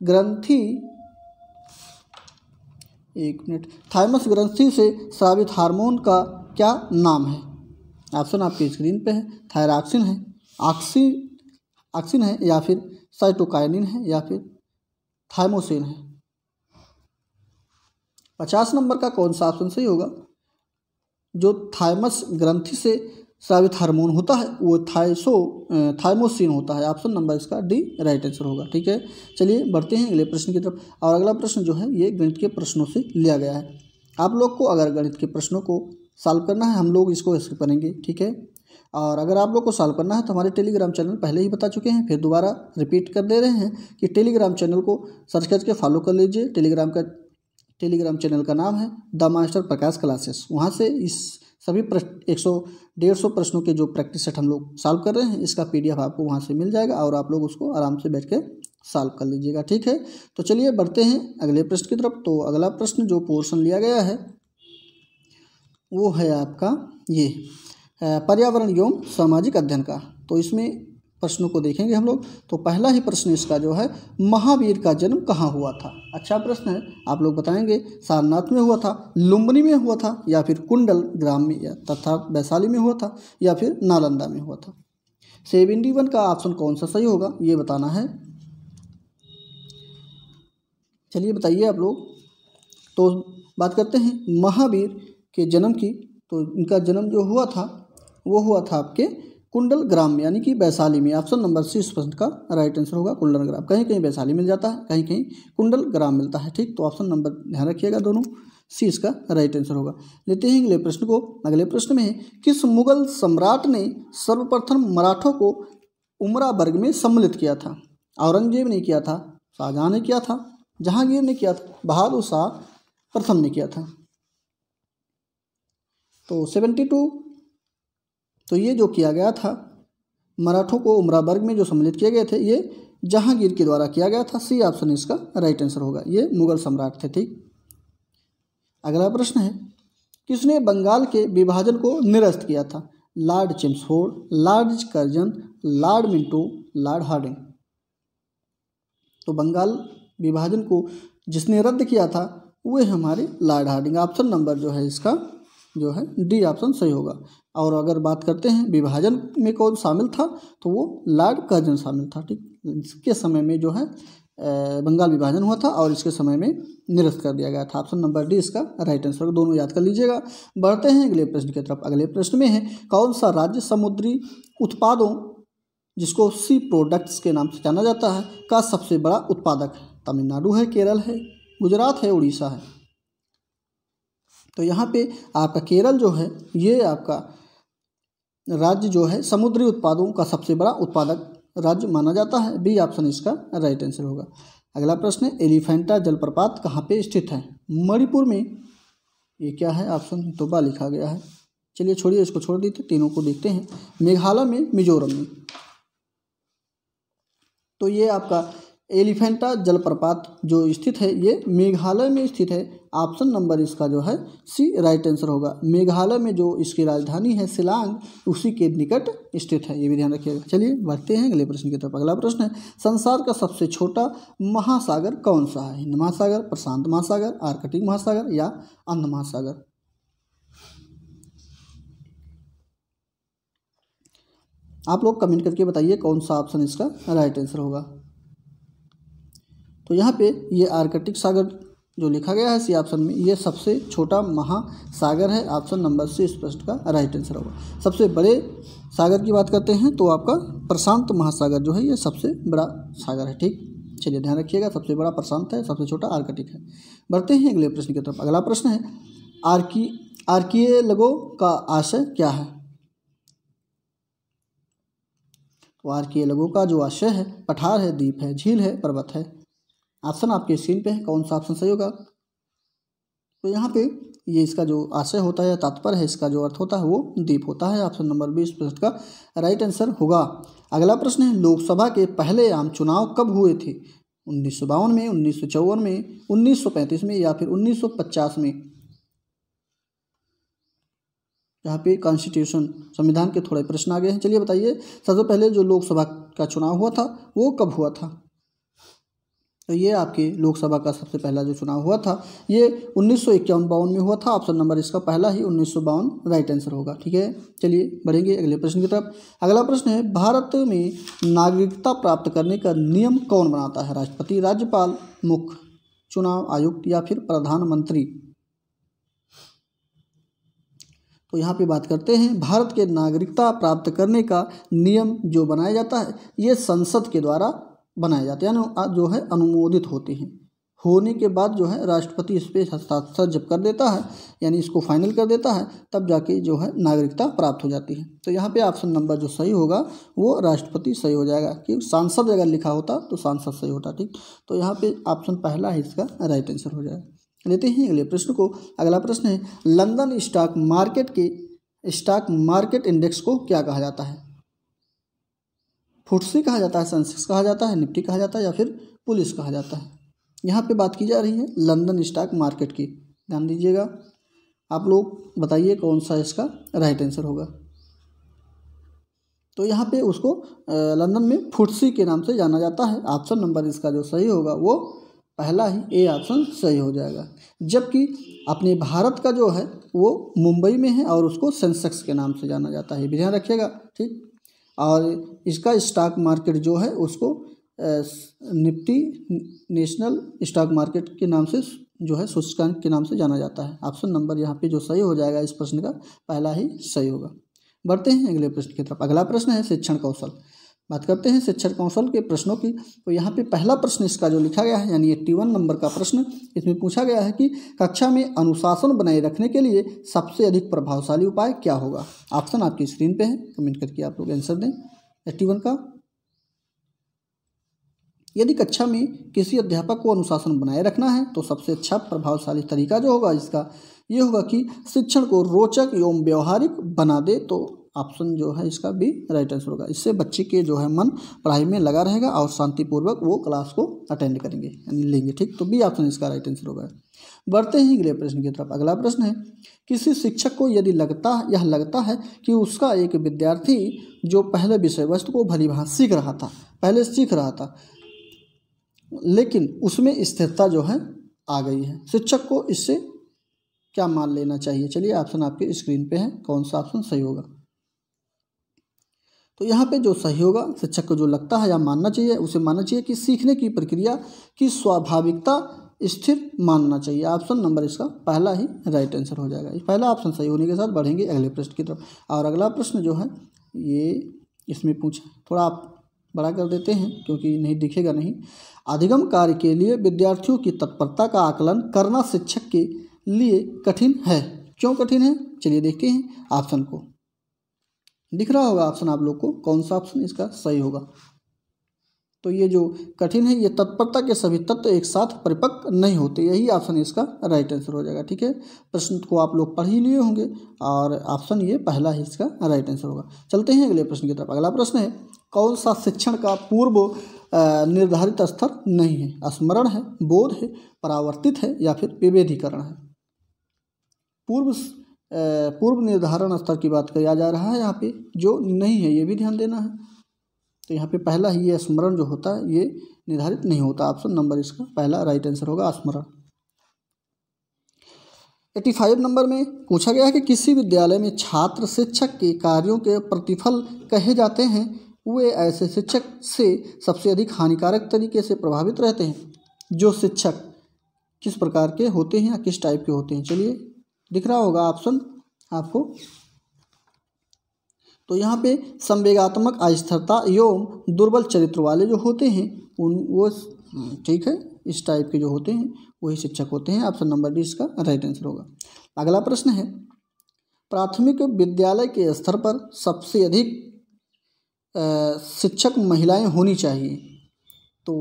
ग्रंथि एक मिनट थायमस ग्रंथि से स्रावित हार्मोन का क्या नाम है ऑप्शन आपके स्क्रीन पे है थायराक्सिन है ऑक्सी ऑक्सिन है या फिर साइटोकाइनिन है या फिर थाइमोसिन है पचास नंबर का कौन सा ऑप्शन सही होगा जो थाइमस ग्रंथि से स्रावित हार्मोन होता है वो थाइसो थाइमोसिन होता है ऑप्शन नंबर इसका डी राइट आंसर होगा ठीक है चलिए बढ़ते हैं अगले प्रश्न की तरफ और अगला प्रश्न जो है ये गणित के प्रश्नों से लिया गया है आप लोग को अगर गणित के प्रश्नों को सॉल्व करना है हम लोग इसको स्किप करेंगे ठीक है और अगर आप लोग को सॉल्व करना है तो हमारे टेलीग्राम चैनल पहले ही बता चुके हैं फिर दोबारा रिपीट कर दे रहे हैं कि टेलीग्राम चैनल को सर्च करके फॉलो कर लीजिए टेलीग्राम का टेलीग्राम चैनल का नाम है द मास्टर प्रकाश क्लासेस वहाँ से इस सभी प्रश्न एक सौ डेढ़ सौ प्रश्नों के जो प्रैक्टिस सेट हम लोग सॉल्व कर रहे हैं इसका पी आपको वहाँ से मिल जाएगा और आप लोग उसको आराम से बैठ कर सॉल्व कर लीजिएगा ठीक है तो चलिए बढ़ते हैं अगले प्रश्न की तरफ तो अगला प्रश्न जो पोर्सन लिया गया है वो है आपका ये पर्यावरण एवं सामाजिक अध्ययन का तो इसमें प्रश्नों को देखेंगे हम लोग तो पहला ही प्रश्न इसका जो है महावीर का जन्म कहाँ हुआ था अच्छा प्रश्न है आप लोग बताएंगे सारनाथ में हुआ था लुम्बनी में हुआ था या फिर कुंडल ग्राम में या तथा वैशाली में हुआ था या फिर नालंदा में हुआ था सेवेंटी वन का ऑप्शन कौन सा सही होगा ये बताना है चलिए बताइए आप लोग तो बात करते हैं महावीर के जन्म की तो इनका जन्म जो हुआ था वो हुआ था आपके कुंडल ग्राम में यानी कि वैशाली में ऑप्शन नंबर सी इस प्रश्न का राइट आंसर होगा कुंडल ग्राम कहीं कहीं वैशाली मिल जाता है कहीं कहीं कुंडल ग्राम मिलता है ठीक तो ऑप्शन नंबर ध्यान रखिएगा दोनों सी इसका राइट आंसर होगा लेते हैं अगले प्रश्न को अगले प्रश्न में किस मुगल सम्राट ने सर्वप्रथम मराठों को उमरा वर्ग में सम्मिलित किया था औरंगजेब ने किया था शाहजहां ने किया था जहांगीर ने किया था बहादुर शाह प्रथम ने किया था तो सेवेंटी टू तो ये जो किया गया था मराठों को उमरा वर्ग में जो सम्मिलित किए गए थे ये जहांगीर के द्वारा किया गया था सी ऑप्शन इसका राइट आंसर होगा ये मुगल सम्राट थे ठीक अगला प्रश्न है किसने बंगाल के विभाजन को निरस्त किया था Lord Chelmsford Lord Curzon Lord Minto Lord Hardinge तो बंगाल विभाजन को जिसने रद्द किया था वह हमारे लॉर्ड हार्डिंग ऑप्शन नंबर जो है इसका जो है डी ऑप्शन सही होगा और अगर बात करते हैं विभाजन में कौन शामिल था तो वो लॉर्ड कर्जन शामिल था ठीक इसके समय में जो है बंगाल विभाजन हुआ था और इसके समय में निरस्त कर दिया गया था ऑप्शन नंबर डी इसका राइट आंसर दोनों याद कर लीजिएगा बढ़ते हैं अगले प्रश्न की तरफ अगले प्रश्न में है कौन सा राज्य समुद्री उत्पादों जिसको सी प्रोडक्ट्स के नाम से जाना जाता है का सबसे बड़ा उत्पादक है तमिलनाडु है केरल है गुजरात है उड़ीसा है तो यहाँ पे आपका केरल जो है ये आपका राज्य जो है समुद्री उत्पादों का सबसे बड़ा उत्पादक राज्य माना जाता है बी ऑप्शन इसका राइट आंसर होगा अगला प्रश्न है एलिफेंटा जलप्रपात कहाँ पे स्थित है मणिपुर में ये क्या है ऑप्शन दोबा लिखा गया है चलिए छोड़िए इसको छोड़ देते तीनों को देखते हैं मेघालय में मिजोरम में तो ये आपका एलिफेंटा जलप्रपात जो स्थित है ये मेघालय में स्थित है ऑप्शन नंबर इसका जो है सी राइट आंसर होगा मेघालय में जो इसकी राजधानी है सिलांग उसी के निकट स्थित है ये भी ध्यान रखिएगा चलिए बढ़ते हैं अगले प्रश्न की तरफ अगला प्रश्न है संसार का सबसे छोटा महासागर कौन सा है हिंद महासागर प्रशांत महासागर आर्कटिक महासागर या अंध महासागर आप लोग कमेंट करके बताइए कौन सा ऑप्शन इसका राइट आंसर होगा तो यहाँ पे ये आर्कटिक सागर जो लिखा गया है सी ऑप्शन में ये सबसे छोटा महासागर है ऑप्शन नंबर सी स्पष्ट का राइट आंसर होगा सबसे बड़े सागर की बात करते हैं तो आपका प्रशांत महासागर जो है ये सबसे बड़ा सागर है ठीक चलिए ध्यान रखिएगा सबसे बड़ा प्रशांत है सबसे छोटा आर्कटिक है बढ़ते हैं अगले प्रश्न की तरफ अगला प्रश्न है आर्की लगो का आशय क्या है तो आर्कियोलॉगों का जो आशय है पठार है द्वीप है झील है पर्वत है ऑप्शन आपके स्क्रीन पे है कौन सा ऑप्शन सही होगा तो यहाँ पे ये इसका जो आशय होता है तात्पर्य है इसका जो अर्थ होता है वो दीप होता है ऑप्शन नंबर बीस प्रश्न का राइट आंसर होगा अगला प्रश्न है लोकसभा के पहले आम चुनाव कब हुए थे उन्नीस में उन्नीस में उन्नीस में या फिर उन्नीस में यहाँ पे कॉन्स्टिट्यूशन संविधान के थोड़े प्रश्न आ गए हैं चलिए बताइए सबसे पहले जो लोकसभा का चुनाव हुआ था वो कब हुआ था तो ये आपके लोकसभा का सबसे पहला जो चुनाव हुआ था ये उन्नीस सौ में हुआ था ऑप्शन नंबर इसका पहला ही उन्नीस राइट आंसर होगा ठीक है चलिए बढ़ेंगे अगले प्रश्न की तरफ अगला प्रश्न है भारत में नागरिकता प्राप्त करने का नियम कौन बनाता है राष्ट्रपति राज्यपाल मुख्य चुनाव आयुक्त या फिर प्रधानमंत्री तो यहाँ पे बात करते हैं भारत के नागरिकता प्राप्त करने का नियम जो बनाया जाता है ये संसद के द्वारा बनाए जाते हैं यानी जो है अनुमोदित होते हैं होने के बाद जो है राष्ट्रपति इस पर हस्ताक्षर जब कर देता है यानी इसको फाइनल कर देता है तब जाके जो है नागरिकता प्राप्त हो जाती है तो यहाँ पे ऑप्शन नंबर जो सही होगा वो राष्ट्रपति सही हो जाएगा कि सांसद अगर लिखा होता तो सांसद सही होता ठीक तो यहाँ पे ऑप्शन पहला है इसका राइट आंसर हो जाएगा लेते हैं अगले प्रश्न को अगला प्रश्न है लंदन स्टॉक मार्केट के स्टॉक मार्केट इंडेक्स को क्या कहा जाता है फुटसी कहा जाता है सेंसेक्स कहा जाता है निफ्टी कहा जाता है या फिर पुलिस कहा जाता है यहाँ पे बात की जा रही है लंदन स्टॉक मार्केट की ध्यान दीजिएगा आप लोग बताइए कौन सा इसका राइट आंसर होगा तो यहाँ पे उसको लंदन में फुटसी के नाम से जाना जाता है ऑप्शन नंबर इसका जो सही होगा वो पहला ही ए ऑप्शन सही हो जाएगा जबकि अपने भारत का जो है वो मुंबई में है और उसको सेंसेक्स के नाम से जाना जाता है ये भी ध्यान रखिएगा ठीक और इसका स्टॉक मार्केट जो है उसको निफ्टी नेशनल स्टॉक मार्केट के नाम से जो है सूचकांक के नाम से जाना जाता है ऑप्शन नंबर यहाँ पे जो सही हो जाएगा इस प्रश्न का पहला ही सही होगा बढ़ते हैं अगले प्रश्न की तरफ अगला प्रश्न है शिक्षण कौशल बात करते हैं शिक्षक कौशल के प्रश्नों की तो यहाँ पे पहला प्रश्न इसका जो लिखा गया है यानी एट्टी वन नंबर का प्रश्न इसमें पूछा गया है कि कक्षा में अनुशासन बनाए रखने के लिए सबसे अधिक प्रभावशाली उपाय क्या होगा ऑप्शन आपकी स्क्रीन पे है कमेंट करके आप लोग आंसर दें एट्टी वन का यदि कक्षा में किसी अध्यापक को अनुशासन बनाए रखना है तो सबसे अच्छा प्रभावशाली तरीका जो होगा इसका ये होगा कि शिक्षण को रोचक एवं व्यवहारिक बना दे तो ऑप्शन जो है इसका भी राइट आंसर होगा इससे बच्चे के जो है मन पढ़ाई में लगा रहेगा और शांतिपूर्वक वो क्लास को अटेंड करेंगे यानी लेंगे ठीक तो बी ऑप्शन इसका राइट आंसर होगा बढ़ते ही अगले प्रश्न की तरफ अगला प्रश्न है किसी शिक्षक को यदि लगता यह लगता है कि उसका एक विद्यार्थी जो पहले विषय वस्तु को भलीभांति सीख रहा था पहले सीख रहा था लेकिन उसमें स्थिरता जो है आ गई है शिक्षक को इससे क्या मान लेना चाहिए चलिए ऑप्शन आपके स्क्रीन पे है कौन सा ऑप्शन सही होगा तो यहाँ पे जो सही होगा शिक्षक को जो लगता है या मानना चाहिए उसे मानना चाहिए कि सीखने की प्रक्रिया की स्वाभाविकता स्थिर मानना चाहिए ऑप्शन नंबर इसका पहला ही राइट आंसर हो जाएगा पहला ऑप्शन सही होने के साथ बढ़ेंगे अगले प्रश्न की तरफ और अगला प्रश्न जो है ये इसमें पूछा थोड़ा आप बड़ा कर देते हैं क्योंकि नहीं दिखेगा नहीं अधिगम कार्य के लिए विद्यार्थियों की तत्परता का आकलन करना शिक्षक के लिए कठिन है क्यों कठिन है चलिए देखते हैं ऑप्शन को दिख रहा होगा ऑप्शन आप लोग को कौन सा ऑप्शन इसका सही होगा तो ये जो कठिन है ये तत्परता के सभी तत्व एक साथ परिपक्व नहीं होते यही ऑप्शन इसका राइट आंसर हो जाएगा ठीक है प्रश्न को आप लोग पढ़ ही लिए होंगे और ऑप्शन ये पहला ही इसका राइट आंसर होगा चलते हैं अगले प्रश्न की तरफ अगला प्रश्न है कौन सा शिक्षण का पूर्व निर्धारित स्तर नहीं है स्मरण है बोध है परावर्तित है या फिर विभेदीकरण है पूर्व पूर्व निर्धारण स्तर की बात किया जा रहा है यहाँ पे जो नहीं है ये भी ध्यान देना है तो यहाँ पे पहला ही ये स्मरण जो होता है ये निर्धारित नहीं होता ऑप्शन नंबर इसका पहला राइट आंसर होगा स्मरण एटी फाइव नंबर में पूछा गया है कि किसी विद्यालय में छात्र शिक्षक के कार्यों के प्रतिफल कहे जाते हैं वे ऐसे शिक्षक से सबसे अधिक हानिकारक तरीके से प्रभावित रहते हैं जो शिक्षक किस प्रकार के होते हैं या किस टाइप के होते हैं चलिए दिख रहा होगा ऑप्शन आपको तो यहाँ पे संवेगात्मक अस्थिरता एवं दुर्बल चरित्र वाले जो होते हैं उन वो हम्म, ठीक है इस टाइप के जो होते हैं वही शिक्षक होते हैं ऑप्शन नंबर बी इसका राइट आंसर होगा अगला प्रश्न है प्राथमिक विद्यालय के स्तर पर सबसे अधिक शिक्षक महिलाएं होनी चाहिए तो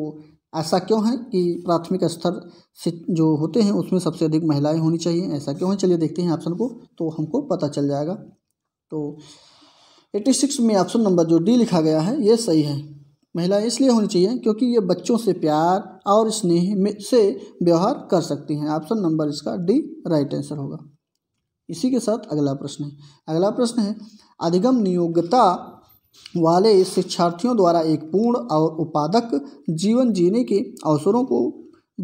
ऐसा क्यों है कि प्राथमिक स्तर से जो होते हैं उसमें सबसे अधिक महिलाएं होनी चाहिए ऐसा क्यों है चलिए देखते हैं ऑप्शन को तो हमको पता चल जाएगा तो एट्टी सिक्स में ऑप्शन नंबर जो डी लिखा गया है ये सही है महिलाएं इसलिए होनी चाहिए क्योंकि ये बच्चों से प्यार और स्नेह से व्यवहार कर सकती हैं ऑप्शन नंबर इसका डी राइट आंसर होगा इसी के साथ अगला प्रश्न है अगला प्रश्न है अधिगम नियोग्यता वाले शिक्षार्थियों द्वारा एक पूर्ण और उत्पादक जीवन जीने के अवसरों को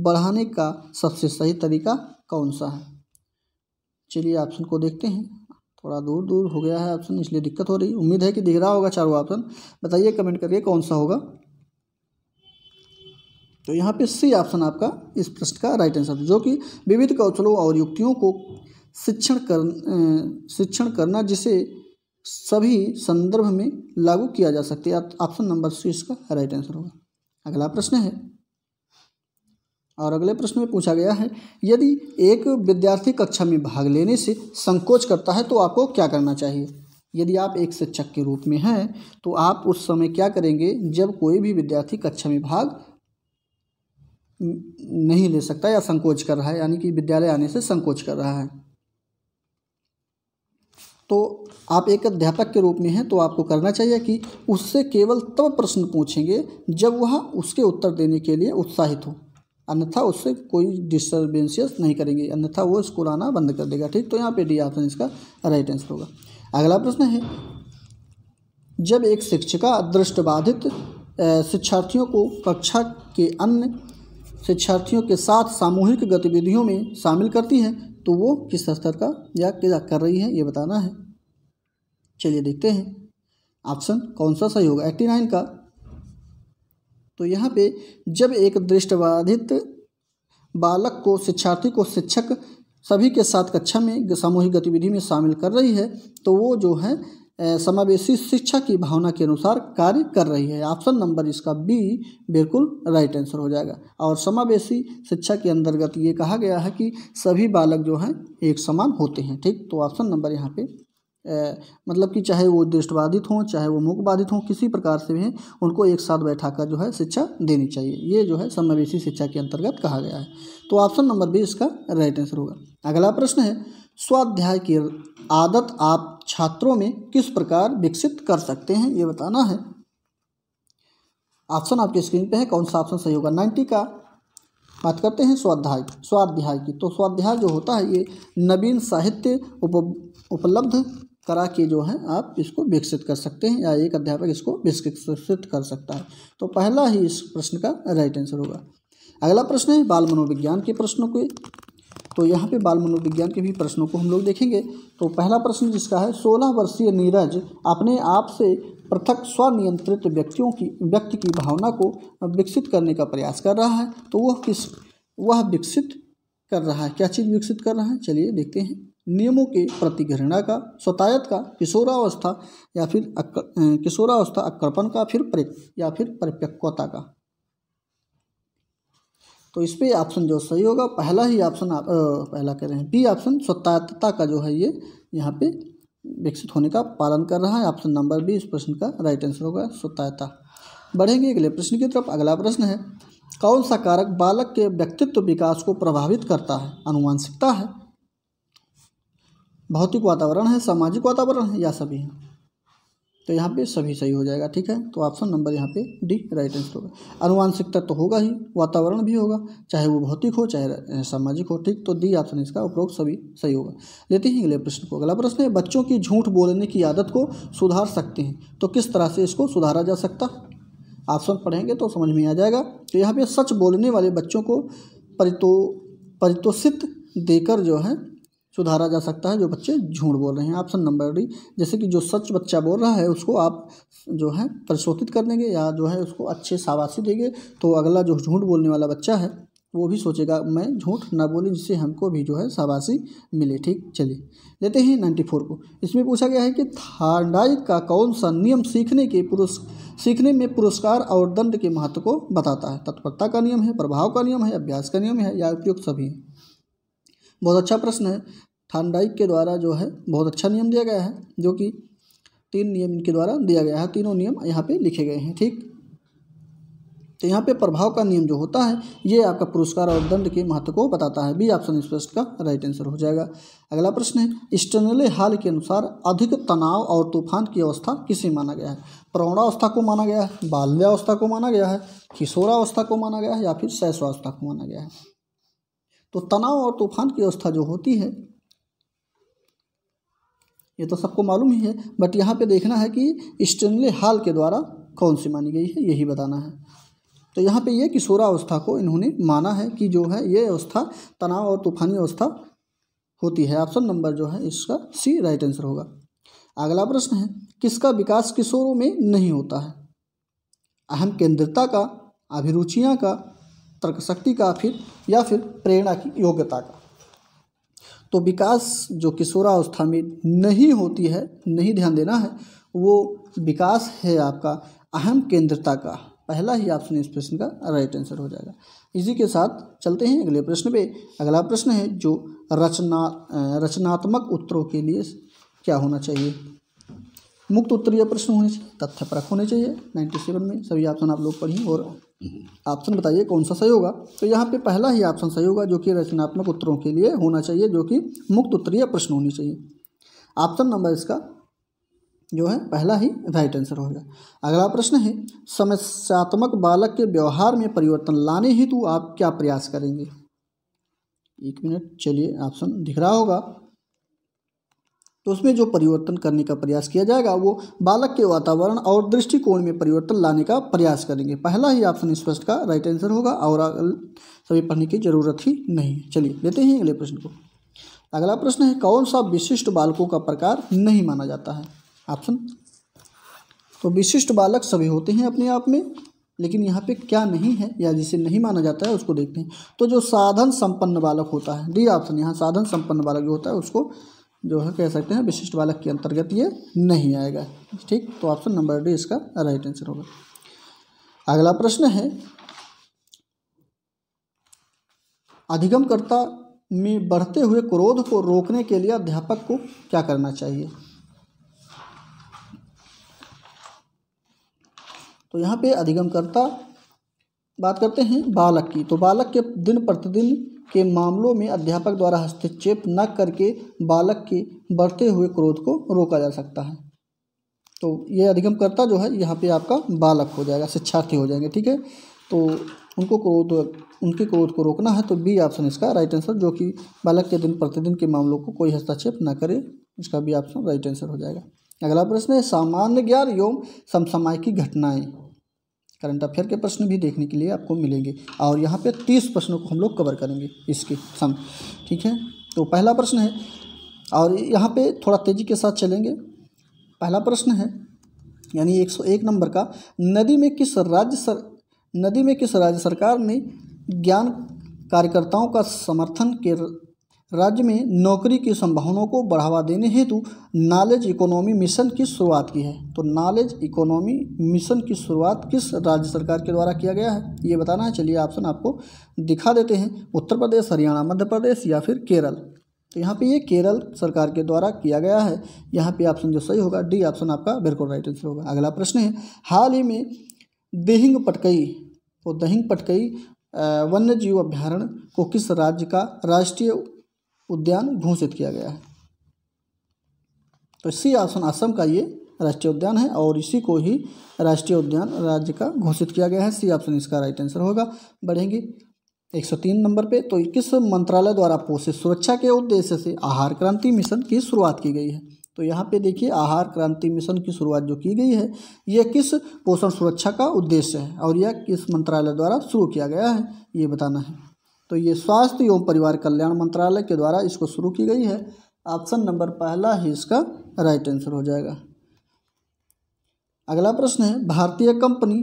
बढ़ाने का सबसे सही तरीका कौन सा है चलिए ऑप्शन को देखते हैं थोड़ा दूर दूर हो गया है ऑप्शन इसलिए दिक्कत हो रही उम्मीद है कि दिख रहा होगा चारों ऑप्शन बताइए कमेंट करके कौन सा होगा तो यहाँ पे सी ऑप्शन आपका इस प्रश्न का राइट आंसर जो कि विविध कौशलों और युक्तियों को शिक्षण कर शिक्षण करना जिसे सभी संदर्भ में लागू किया जा सकती है ऑप्शन नंबर सी इसका राइट आंसर होगा अगला प्रश्न है और अगले प्रश्न में पूछा गया है यदि एक विद्यार्थी कक्षा में भाग लेने से संकोच करता है तो आपको क्या करना चाहिए यदि आप एक शिक्षक के रूप में हैं तो आप उस समय क्या करेंगे जब कोई भी विद्यार्थी कक्षा में भाग नहीं ले सकता या संकोच कर रहा है यानी कि विद्यालय आने से संकोच कर रहा है तो आप एक अध्यापक के रूप में हैं तो आपको करना चाहिए कि उससे केवल तब प्रश्न पूछेंगे जब वह उसके उत्तर देने के लिए उत्साहित हो अन्यथा उससे कोई डिस्टर्बेंसियस नहीं करेंगे अन्यथा वो स्कूल आना बंद कर देगा ठीक तो यहाँ पे डी ऑप्शन इसका राइट आंसर होगा अगला प्रश्न है जब एक शिक्षिका दृष्टिबाधित शिक्षार्थियों को कक्षा के अन्य शिक्षार्थियों के साथ सामूहिक गतिविधियों में शामिल करती है तो वो किस स्तर का या क्या कर रही है ये बताना है चलिए देखते हैं ऑप्शन कौन सा सही होगा एट्टी नाइन का तो यहाँ पे जब एक दृष्टिबाधित बालक को शिक्षार्थी को शिक्षक सभी के साथ कक्षा में सामूहिक गतिविधि में शामिल कर रही है तो वो जो है समावेशी शिक्षा की भावना के अनुसार कार्य कर रही है ऑप्शन नंबर इसका बी बिल्कुल राइट आंसर हो जाएगा और समावेशी शिक्षा के अंतर्गत ये कहा गया है कि सभी बालक जो हैं एक समान होते हैं ठीक तो ऑप्शन नंबर यहाँ पे मतलब कि चाहे वो दृष्ट बाधित हों चाहे वो मुख बाधित हों किसी प्रकार से भी उनको एक साथ बैठाकर जो है शिक्षा देनी चाहिए ये जो है समावेशी शिक्षा के अंतर्गत कहा गया है तो ऑप्शन नंबर बी इसका राइट आंसर होगा अगला प्रश्न है स्वाध्याय की आदत आप छात्रों में किस प्रकार विकसित कर सकते हैं ये बताना है ऑप्शन आपके स्क्रीन पे है कौन सा ऑप्शन सही होगा नाइन्टी का बात करते हैं स्वाध्याय स्वाध्याय की तो स्वाध्याय जो होता है ये नवीन साहित्य उप उपलब्ध करा के जो है आप इसको विकसित कर सकते हैं या एक अध्यापक इसको विकसित कर सकता है तो पहला ही इस प्रश्न का राइट आंसर होगा अगला प्रश्न है बाल मनोविज्ञान के प्रश्नों के तो यहाँ पे बाल मनोविज्ञान के भी प्रश्नों को हम लोग देखेंगे तो पहला प्रश्न जिसका है सोलह वर्षीय नीरज अपने आप से पृथक स्वनियंत्रित व्यक्तियों की व्यक्ति की भावना को विकसित करने का प्रयास कर रहा है तो वह किस वह विकसित कर रहा है क्या चीज़ विकसित कर रहा है चलिए देखते हैं नियमों के प्रति घृणा का स्वतायत का किशोरावस्था या फिर किशोरावस्था अक्रपण का फिर परि या फिर परिपक्वता का तो इस पर ऑप्शन जो सही होगा पहला ही ऑप्शन पहला कह रहे हैं बी ऑप्शन स्वतायतता का जो है ये यहाँ पे विकसित होने का पालन कर रहा है ऑप्शन नंबर बी इस प्रश्न का राइट आंसर होगा स्वतायता बढ़ेंगे अगले प्रश्न की तरफ अगला प्रश्न है कौन सा कारक बालक के व्यक्तित्व विकास को प्रभावित करता है अनुवांशिकता है भौतिक वातावरण है सामाजिक वातावरण है या सभी है तो यहाँ पे सभी सही हो जाएगा ठीक है तो ऑप्शन नंबर यहाँ पे डी राइट आंसर होगा अनुवांशिकता तो होगा ही वातावरण भी होगा चाहे वो भौतिक हो चाहे सामाजिक हो ठीक तो डी ऑप्शन इसका उपरोक्त सभी सही होगा लेते हैं अगले प्रश्न को अगला प्रश्न है बच्चों की झूठ बोलने की आदत को सुधार सकते हैं तो किस तरह से इसको सुधारा जा सकता है ऑप्शन पढ़ेंगे तो समझ में आ जाएगा तो यहाँ पर सच बोलने वाले बच्चों को परितो परितोषित देकर जो है सुधारा जा सकता है जो बच्चे झूठ बोल रहे हैं ऑप्शन नंबर डी जैसे कि जो सच बच्चा बोल रहा है उसको आप जो है प्रशोधित कर देंगे या जो है उसको अच्छे शाबाशी देंगे तो अगला जो झूठ बोलने वाला बच्चा है वो भी सोचेगा मैं झूठ ना बोली जिससे हमको भी जो है शाबाशी मिले ठीक चलिए लेते हैं नाइन्टी फोर को इसमें पूछा गया है कि थार्डाई का कौन सा नियम सीखने के पुरुष सीखने में पुरस्कार और दंड के महत्व को बताता है तत्परता का नियम है प्रभाव का नियम है अभ्यास का नियम है या उपयुक्त सभी है बहुत अच्छा प्रश्न है थानडाइक के द्वारा जो है बहुत अच्छा नियम दिया गया है जो कि तीन नियम इनके द्वारा दिया गया है तीनों नियम यहाँ पे लिखे गए हैं ठीक तो यहाँ पे प्रभाव का नियम जो होता है ये आपका पुरस्कार और दंड के महत्व को बताता है बी ऑप्शन इस प्रश्न का राइट आंसर हो जाएगा अगला प्रश्न है स्टनले हाल के अनुसार अधिक तनाव और तूफान की अवस्था किसे माना गया है प्रौणावस्था को माना गया है बाल्यावस्था को माना गया है किशोरावस्था को माना गया है या फिर शैशवावस्था को माना गया है तो तनाव और तूफान की अवस्था जो होती है ये तो सबको मालूम ही है बट यहाँ पे देखना है कि स्टेनले हाल के द्वारा कौन सी मानी गई है यही बताना है तो यहाँ पे ये किशोरावस्था को इन्होंने माना है कि जो है ये अवस्था तनाव और तूफानी अवस्था होती है ऑप्शन नंबर जो है इसका सी राइट आंसर होगा अगला प्रश्न है किसका विकास किशोरों में नहीं होता है अहम केंद्रता का अभिरुचियाँ का तर्क शक्ति का फिर या फिर प्रेरणा की योग्यता का तो विकास जो किशोरावस्था में नहीं होती है नहीं ध्यान देना है वो विकास है आपका अहम केंद्रता का पहला ही ऑप्शन इस प्रश्न का राइट आंसर हो जाएगा इसी के साथ चलते हैं अगले प्रश्न पे अगला प्रश्न है जो रचना रचनात्मक उत्तरों के लिए क्या होना चाहिए मुक्त उत्तरीय प्रश्न होने चाहिए तथ्यपरक होने चाहिए नाइन्टी सेवन में सभी ऑप्शन आप लोग पढ़ी और ऑप्शन हम्म। बताइए कौन सा सही होगा तो यहाँ पे पहला ही ऑप्शन सही होगा जो कि रचनात्मक उत्तरों के लिए होना चाहिए जो कि मुक्त उत्तरीय प्रश्न होनी चाहिए ऑप्शन नंबर इसका जो है पहला ही राइट आंसर होगा अगला प्रश्न है समस्यात्मक बालक के व्यवहार में परिवर्तन लाने हेतु आप क्या प्रयास करेंगे एक मिनट चलिए ऑप्शन दिख रहा होगा तो उसमें जो परिवर्तन करने का प्रयास किया जाएगा वो बालक के वातावरण और दृष्टिकोण में परिवर्तन लाने का प्रयास करेंगे पहला ही ऑप्शन स्पष्ट का राइट आंसर होगा और सभी पढ़ने की जरूरत ही नहीं चलिए लेते हैं अगले प्रश्न को अगला प्रश्न है कौन सा विशिष्ट बालकों का प्रकार नहीं माना जाता है ऑप्शन तो विशिष्ट बालक सभी होते हैं अपने आप में लेकिन यहाँ पे क्या नहीं है या जिसे नहीं माना जाता है उसको देखते हैं तो जो साधन संपन्न बालक होता है डी ऑप्शन यहाँ साधन संपन्न बालक जो होता है उसको जो है कह सकते हैं विशिष्ट बालक के अंतर्गत ये नहीं आएगा ठीक तो ऑप्शन नंबर डी इसका राइट आंसर होगा अगला प्रश्न है अधिगमकर्ता में बढ़ते हुए क्रोध को रोकने के लिए अध्यापक को क्या करना चाहिए तो यहाँ पे अधिगमकर्ता बात करते हैं बालक की तो बालक के दिन प्रतिदिन के मामलों में अध्यापक द्वारा हस्तक्षेप न करके बालक के बढ़ते हुए क्रोध को रोका जा सकता है तो ये अधिगमकर्ता जो है यहाँ पे आपका बालक हो जाएगा शिक्षार्थी हो जाएंगे ठीक है तो उनको क्रोध उनके क्रोध को रोकना है तो बी ऑप्शन इसका राइट आंसर जो कि बालक के दिन प्रतिदिन के मामलों को कोई हस्तक्षेप न करे इसका भी ऑप्शन राइट आंसर हो जाएगा अगला प्रश्न है सामान्य ज्ञान एवं की घटनाएं करंट अफेयर के प्रश्न भी देखने के लिए आपको मिलेंगे और यहाँ पे तीस प्रश्नों को हम लोग कवर करेंगे इसके सम ठीक है तो पहला प्रश्न है और यहाँ पे थोड़ा तेज़ी के साथ चलेंगे पहला प्रश्न है यानी एक सौ एक नंबर का नदी में किस राज्य सर नदी में किस राज्य सरकार ने ज्ञान कार्यकर्ताओं का समर्थन के राज्य में नौकरी की संभावनाओं को बढ़ावा देने हेतु नॉलेज इकोनॉमी मिशन की शुरुआत की है तो नॉलेज इकोनॉमी मिशन की शुरुआत किस राज्य सरकार के द्वारा किया गया है ये बताना है चलिए ऑप्शन आपको दिखा देते हैं उत्तर प्रदेश हरियाणा मध्य प्रदेश या फिर केरल तो यहाँ पे ये केरल सरकार के द्वारा किया गया है यहाँ पे ऑप्शन जो सही होगा डी ऑप्शन आपका बिल्कुल राइट आंसर होगा अगला प्रश्न है हाल ही में दहिंग पटकई तो दहिंग पटकई वन्य जीव अभ्यारण्य को किस राज्य का राष्ट्रीय उद्यान घोषित किया गया है तो सी ऑप्शन असम का ये राष्ट्रीय उद्यान है और इसी को ही राष्ट्रीय उद्यान राज्य का घोषित किया गया है सी ऑप्शन इसका राइट आंसर होगा बढ़ेंगे 103 नंबर पे तो किस मंत्रालय द्वारा पोषित सुरक्षा के उद्देश्य से आहार क्रांति मिशन की शुरुआत की गई है तो यहाँ पे देखिए आहार क्रांति मिशन की शुरुआत जो की गई है यह किस पोषण सुरक्षा का उद्देश्य है और यह किस मंत्रालय द्वारा शुरू किया गया है ये बताना है तो ये स्वास्थ्य एवं परिवार कल्याण मंत्रालय के द्वारा इसको शुरू की गई है ऑप्शन नंबर पहला ही इसका राइट आंसर हो जाएगा अगला प्रश्न है भारतीय कंपनी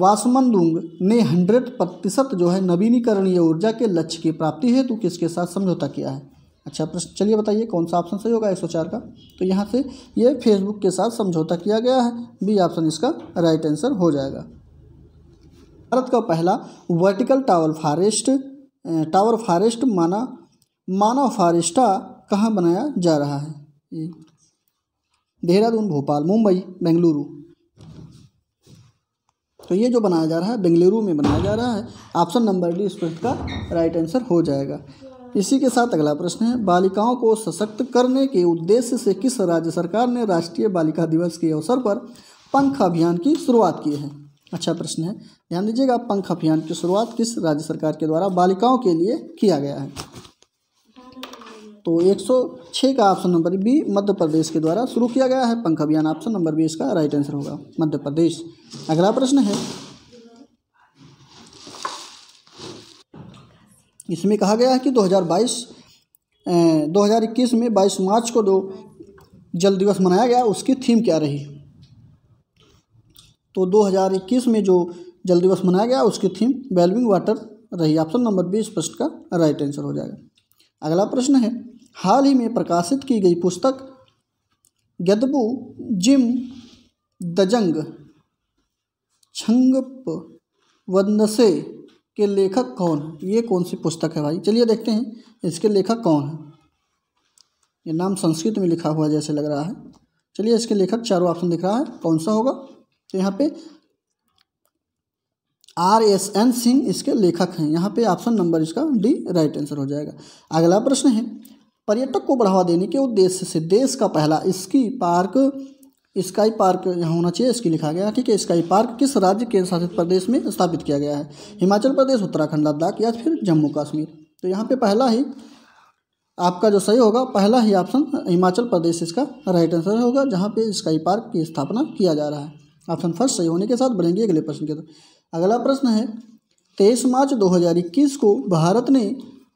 वासमंदुंग ने हंड्रेड प्रतिशत जो है नवीनीकरणीय ऊर्जा के लक्ष्य की प्राप्ति हेतु किसके साथ समझौता किया है अच्छा प्रश्न चलिए बताइए कौन सा ऑप्शन सही होगा एक का तो यहाँ से ये फेसबुक के साथ समझौता किया गया है बी ऑप्शन इसका राइट आंसर हो जाएगा भारत का पहला vertical tower forest tower forest माना मानव फॉरेस्टा कहाँ बनाया जा रहा है देहरादून भोपाल मुंबई बेंगलुरु तो ये जो बनाया जा रहा है बेंगलुरु में बनाया जा रहा है ऑप्शन नंबर डी इस प्रश्न का राइट आंसर हो जाएगा इसी के साथ अगला प्रश्न है बालिकाओं को सशक्त करने के उद्देश्य से किस राज्य सरकार ने राष्ट्रीय बालिका दिवस के अवसर पर पंख अभियान की शुरुआत की है अच्छा प्रश्न है ध्यान दीजिएगा पंख अभियान की शुरुआत किस राज्य सरकार के द्वारा बालिकाओं के लिए किया गया है तो 106 का option number B Madhya Pradesh के द्वारा शुरू किया गया है Pankh Abhiyan option number B इसका राइट आंसर होगा मध्य प्रदेश अगला प्रश्न है इसमें कहा गया है कि 2022 2021 में 22 मार्च को जो जल दिवस मनाया गया उसकी थीम क्या रही तो 2021 में जो जल दिवस मनाया गया उसकी थीम वेलविंग वाटर रही ऑप्शन नंबर बी इस प्रश्न का राइट आंसर हो जाएगा अगला प्रश्न है हाल ही में प्रकाशित की गई पुस्तक गदबू जिम दजंग छंगप वंदसे के लेखक कौन है ये कौन सी पुस्तक है भाई चलिए देखते हैं इसके लेखक कौन है ये नाम संस्कृत में लिखा हुआ जैसे लग रहा है चलिए इसके लेखक चारों ऑप्शन दिख रहा है कौन सा होगा तो यहाँ पे आर एस एन सिंह इसके लेखक हैं यहाँ पे ऑप्शन नंबर इसका डी राइट आंसर हो जाएगा अगला प्रश्न है पर्यटक को बढ़ावा देने के उद्देश्य से देश का पहला स्की पार्क स्काई पार्क यहाँ होना चाहिए इसकी लिखा गया ठीक है स्काई पार्क किस राज्य केंद्र शासित प्रदेश में स्थापित किया गया है हिमाचल प्रदेश उत्तराखंड लद्दाख या फिर जम्मू कश्मीर तो यहाँ पे पहला ही आपका जो सही होगा पहला ही ऑप्शन हिमाचल प्रदेश इसका राइट आंसर होगा जहाँ पे स्काई पार्क की स्थापना किया जा रहा है ऑप्शन फर्स्ट सही होने के साथ बढ़ेंगे अगले प्रश्न के साथ तो। अगला प्रश्न है तेईस मार्च दो को भारत ने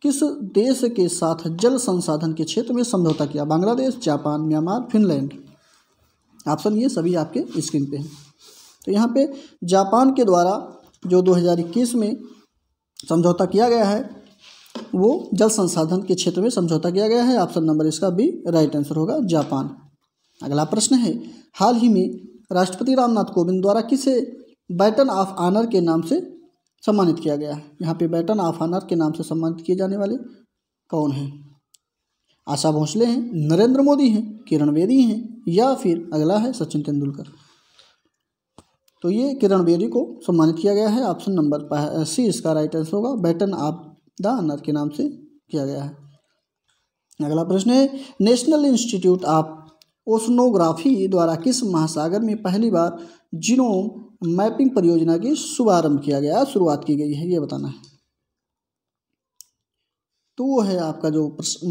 किस देश के साथ जल संसाधन के क्षेत्र में समझौता किया Bangladesh Japan Myanmar Finland option ये सभी आपके स्क्रीन पे हैं तो यहाँ पे जापान के द्वारा जो 2021 में समझौता किया गया है वो जल संसाधन के क्षेत्र में समझौता किया गया है ऑप्शन नंबर इसका भी राइट आंसर होगा जापान अगला प्रश्न है हाल ही में राष्ट्रपति रामनाथ कोविंद द्वारा किसे बैटन ऑफ आनर के नाम से सम्मानित किया गया है यहाँ पे बैटन ऑफ आनर के नाम से सम्मानित किए जाने वाले कौन हैं आशा भोसले हैं नरेंद्र मोदी हैं किरण बेदी हैं या फिर अगला है सचिन तेंदुलकर तो ये किरण बेदी को सम्मानित किया गया है ऑप्शन नंबर सी इसका राइट आंसर होगा बैटन ऑफ द आनर के नाम से किया गया है अगला प्रश्न है नेशनल इंस्टीट्यूट ऑफ ओसनोग्राफी द्वारा किस महासागर में पहली बार जीनोम मैपिंग परियोजना की शुभारंभ किया गया शुरुआत की गई है ये बताना है तो वो है आपका जो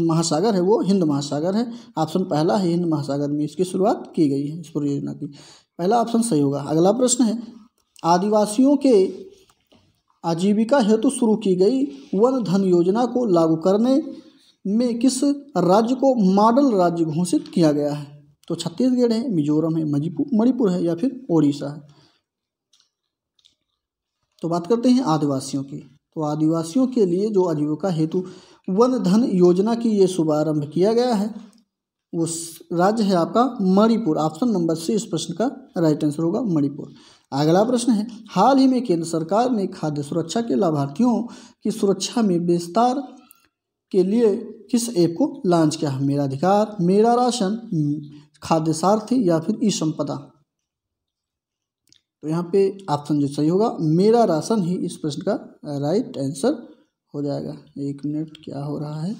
महासागर है वो हिंद महासागर है ऑप्शन पहला है हिंद महासागर में इसकी शुरुआत की गई है इस परियोजना की पहला ऑप्शन सही होगा अगला प्रश्न है आदिवासियों के आजीविका हेतु शुरू की गई वन धन योजना को लागू करने में किस राज्य को मॉडल राज्य घोषित किया गया है तो छत्तीसगढ़ है मिजोरम है मणिपुर है या फिर ओडिशा है तो बात करते हैं आदिवासियों की तो आदिवासियों के लिए जो आजीविका हेतु वन धन योजना की ये शुभारंभ किया गया है वो राज्य है आपका मणिपुर ऑप्शन नंबर सी इस प्रश्न का राइट आंसर होगा मणिपुर अगला प्रश्न है हाल ही में केंद्र सरकार ने खाद्य सुरक्षा के लाभार्थियों की सुरक्षा में विस्तार के लिए किस ऐप को लॉन्च किया है मेरा अधिकार मेरा राशन खाद्यसार्थ या फिर ई संपदा तो यहाँ पे ऑप्शन जो सही होगा मेरा राशन ही इस प्रश्न का राइट आंसर हो जाएगा एक मिनट क्या हो रहा है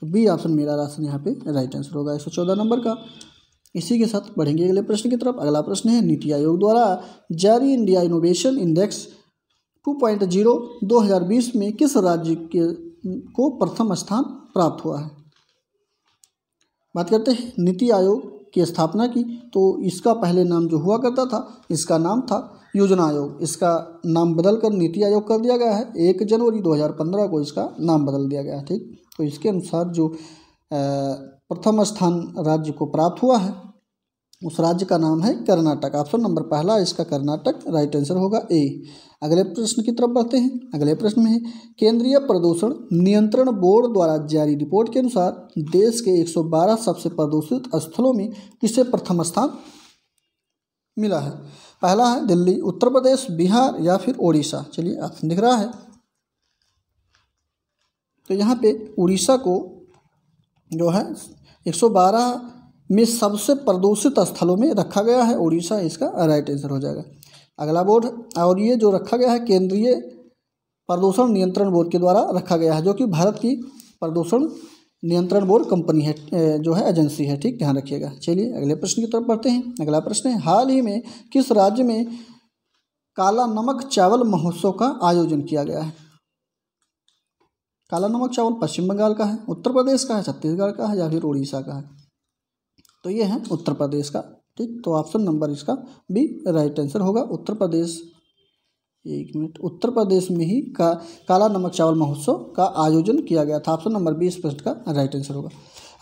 तो बी ऑप्शन मेरा राशन यहाँ पे राइट आंसर होगा एक नंबर का इसी के साथ बढ़ेंगे अगले प्रश्न की तरफ अगला प्रश्न है नीति आयोग द्वारा जारी इंडिया इनोवेशन इंडेक्स हजार बीस में किस राज्य के को प्रथम स्थान प्राप्त हुआ है बात करते हैं नीति आयोग की स्थापना की तो इसका पहले नाम जो हुआ करता था इसका नाम था योजना आयोग इसका नाम बदलकर नीति आयोग कर दिया गया है एक जनवरी 2015 को इसका नाम बदल दिया गया है ठीक तो इसके अनुसार जो प्रथम स्थान राज्य को प्राप्त हुआ है उस राज्य का नाम है कर्नाटक ऑप्शन नंबर पहला इसका कर्नाटक राइट आंसर होगा ए अगले प्रश्न की तरफ बढ़ते हैं अगले प्रश्न में है केंद्रीय प्रदूषण नियंत्रण बोर्ड द्वारा जारी रिपोर्ट के अनुसार देश के 112 सबसे प्रदूषित स्थलों में किसे प्रथम स्थान मिला है पहला है दिल्ली उत्तर प्रदेश बिहार या फिर उड़ीसा चलिए ऑप्शन दिख रहा है तो यहाँ पे उड़ीसा को जो है 112 में सबसे प्रदूषित स्थलों में रखा गया है उड़ीसा इसका राइट आंसर हो जाएगा अगला बोर्ड और ये जो रखा गया है केंद्रीय प्रदूषण नियंत्रण बोर्ड के द्वारा रखा गया है जो कि भारत की प्रदूषण नियंत्रण बोर्ड कंपनी है जो है एजेंसी है ठीक ध्यान रखिएगा चलिए अगले प्रश्न की तरफ बढ़ते हैं अगला प्रश्न है हाल ही में किस राज्य में काला नमक चावल महोत्सव का आयोजन किया गया है काला नमक चावल पश्चिम बंगाल का है उत्तर प्रदेश का है छत्तीसगढ़ का है या फिर उड़ीसा का है तो ये है उत्तर प्रदेश का ठीक तो ऑप्शन नंबर इसका भी राइट आंसर होगा उत्तर प्रदेश एक मिनट उत्तर प्रदेश में ही का काला नमक चावल महोत्सव का आयोजन किया गया था ऑप्शन नंबर बी इस प्रश्न का राइट आंसर होगा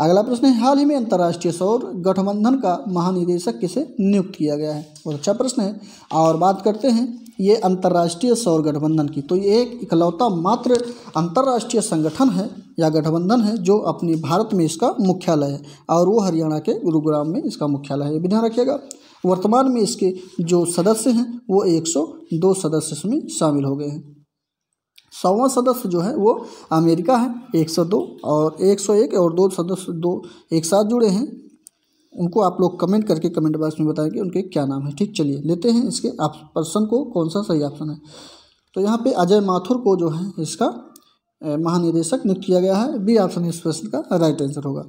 अगला प्रश्न है हाल ही में अंतर्राष्ट्रीय सौर गठबंधन का महानिदेशक किसे नियुक्त किया गया है बहुत अच्छा प्रश्न है और बात करते हैं ये अंतर्राष्ट्रीय सौर गठबंधन की तो ये एक इकलौता मात्र अंतर्राष्ट्रीय संगठन है या गठबंधन है जो अपने भारत में इसका मुख्यालय है और वो हरियाणा के गुरुग्राम में इसका मुख्यालय है भी ध्यान रखिएगा वर्तमान में इसके जो सदस्य हैं वो दो सदस्य इसमें शामिल हो गए हैं सौवा सदस्य जो है वो अमेरिका है 102 और 101 और दो सदस्य दो एक साथ जुड़े हैं उनको आप लोग कमेंट करके कमेंट बॉक्स में बताएं कि उनके क्या नाम है ठीक चलिए लेते हैं इसके आप पर्सन को कौन सा सही ऑप्शन है तो यहाँ पे अजय माथुर को जो है इसका महानिदेशक नियुक्त किया गया है बी ऑप्शन इस प्रश्न का राइट आंसर होगा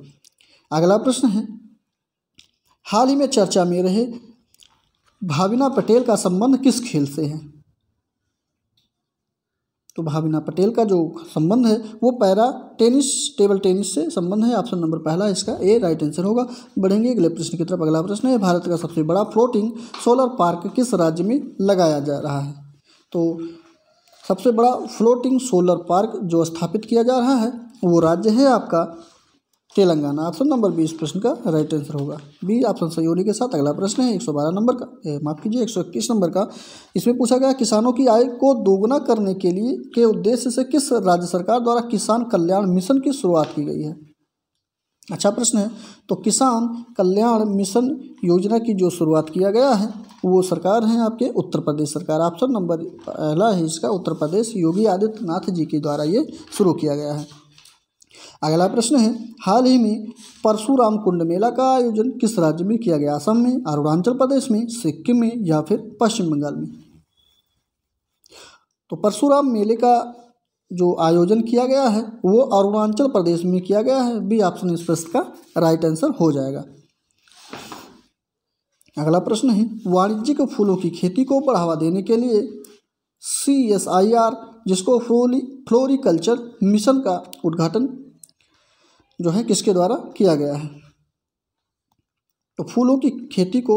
अगला प्रश्न है हाल ही में चर्चा में रहे भाविना पटेल का संबंध किस खेल से है तो भाविना पटेल का जो संबंध है वो पैरा टेनिस टेबल टेनिस से संबंध है ऑप्शन नंबर पहला इसका ए राइट आंसर होगा बढ़ेंगे अगले प्रश्न की तरफ अगला प्रश्न है भारत का सबसे बड़ा फ्लोटिंग सोलर पार्क किस राज्य में लगाया जा रहा है तो सबसे बड़ा फ्लोटिंग सोलर पार्क जो स्थापित किया जा रहा है वो राज्य है आपका तेलंगाना ऑप्शन नंबर बी इस प्रश्न का राइट आंसर होगा बी ऑप्शन सही होने के साथ अगला प्रश्न है 112 नंबर का माफ कीजिए 121 नंबर का इसमें पूछा गया किसानों की आय को दोगुना करने के लिए के उद्देश्य से किस राज्य सरकार द्वारा किसान कल्याण मिशन की शुरुआत की गई है अच्छा प्रश्न है तो किसान कल्याण मिशन योजना की जो शुरुआत किया गया है वो सरकार है आपके उत्तर प्रदेश सरकार ऑप्शन नंबर पहला है इसका उत्तर प्रदेश योगी आदित्यनाथ जी के द्वारा ये शुरू किया गया है अगला प्रश्न है हाल ही में परशुराम कुंड मेला का आयोजन किस राज्य में किया गया असम में अरुणाचल प्रदेश में सिक्किम में या फिर पश्चिम बंगाल में तो परशुराम मेले का जो आयोजन किया गया है वो अरुणाचल प्रदेश में किया गया है बी ऑप्शन इस प्रश्न का राइट आंसर हो जाएगा अगला प्रश्न है वाणिज्यिक फूलों की खेती को बढ़ावा देने के लिए सी एस आई आर जिसको फ्लोरी फ्लोरिकल्चर मिशन का उद्घाटन जो है किसके द्वारा किया गया है तो फूलों की खेती को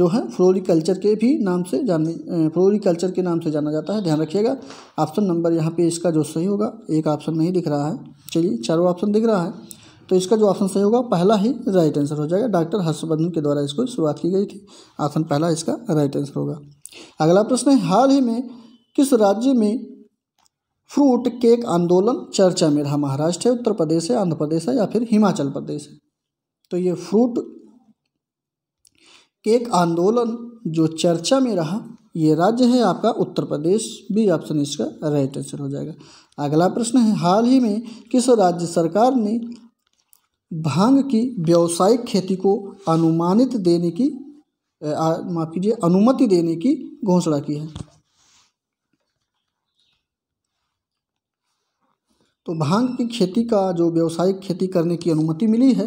जो है फ्लोरिकल्चर के भी नाम से जाने फ्लोरिकल्चर के नाम से जाना जाता है ध्यान रखिएगा ऑप्शन नंबर यहाँ पे इसका जो सही होगा एक ऑप्शन नहीं दिख रहा है चलिए चारों ऑप्शन दिख रहा है तो इसका जो ऑप्शन सही होगा पहला ही राइट आंसर हो जाएगा डॉक्टर हर्षवर्धन के द्वारा इसको शुरुआत की गई थी ऑप्शन पहला इसका राइट आंसर होगा अगला प्रश्न है हाल ही में किस राज्य में फ्रूट केक आंदोलन चर्चा में रहा महाराष्ट्र है उत्तर प्रदेश है आंध्र प्रदेश है या फिर हिमाचल प्रदेश है तो ये फ्रूट केक आंदोलन जो चर्चा में रहा ये राज्य है आपका उत्तर प्रदेश भी ऑप्शन इसका राइट आंसर हो जाएगा अगला प्रश्न है हाल ही में किस राज्य सरकार ने भांग की व्यावसायिक खेती को अनुमानित देने की माफ कीजिए अनुमति देने की घोषणा की है तो भांग की खेती का जो व्यावसायिक खेती करने की अनुमति मिली है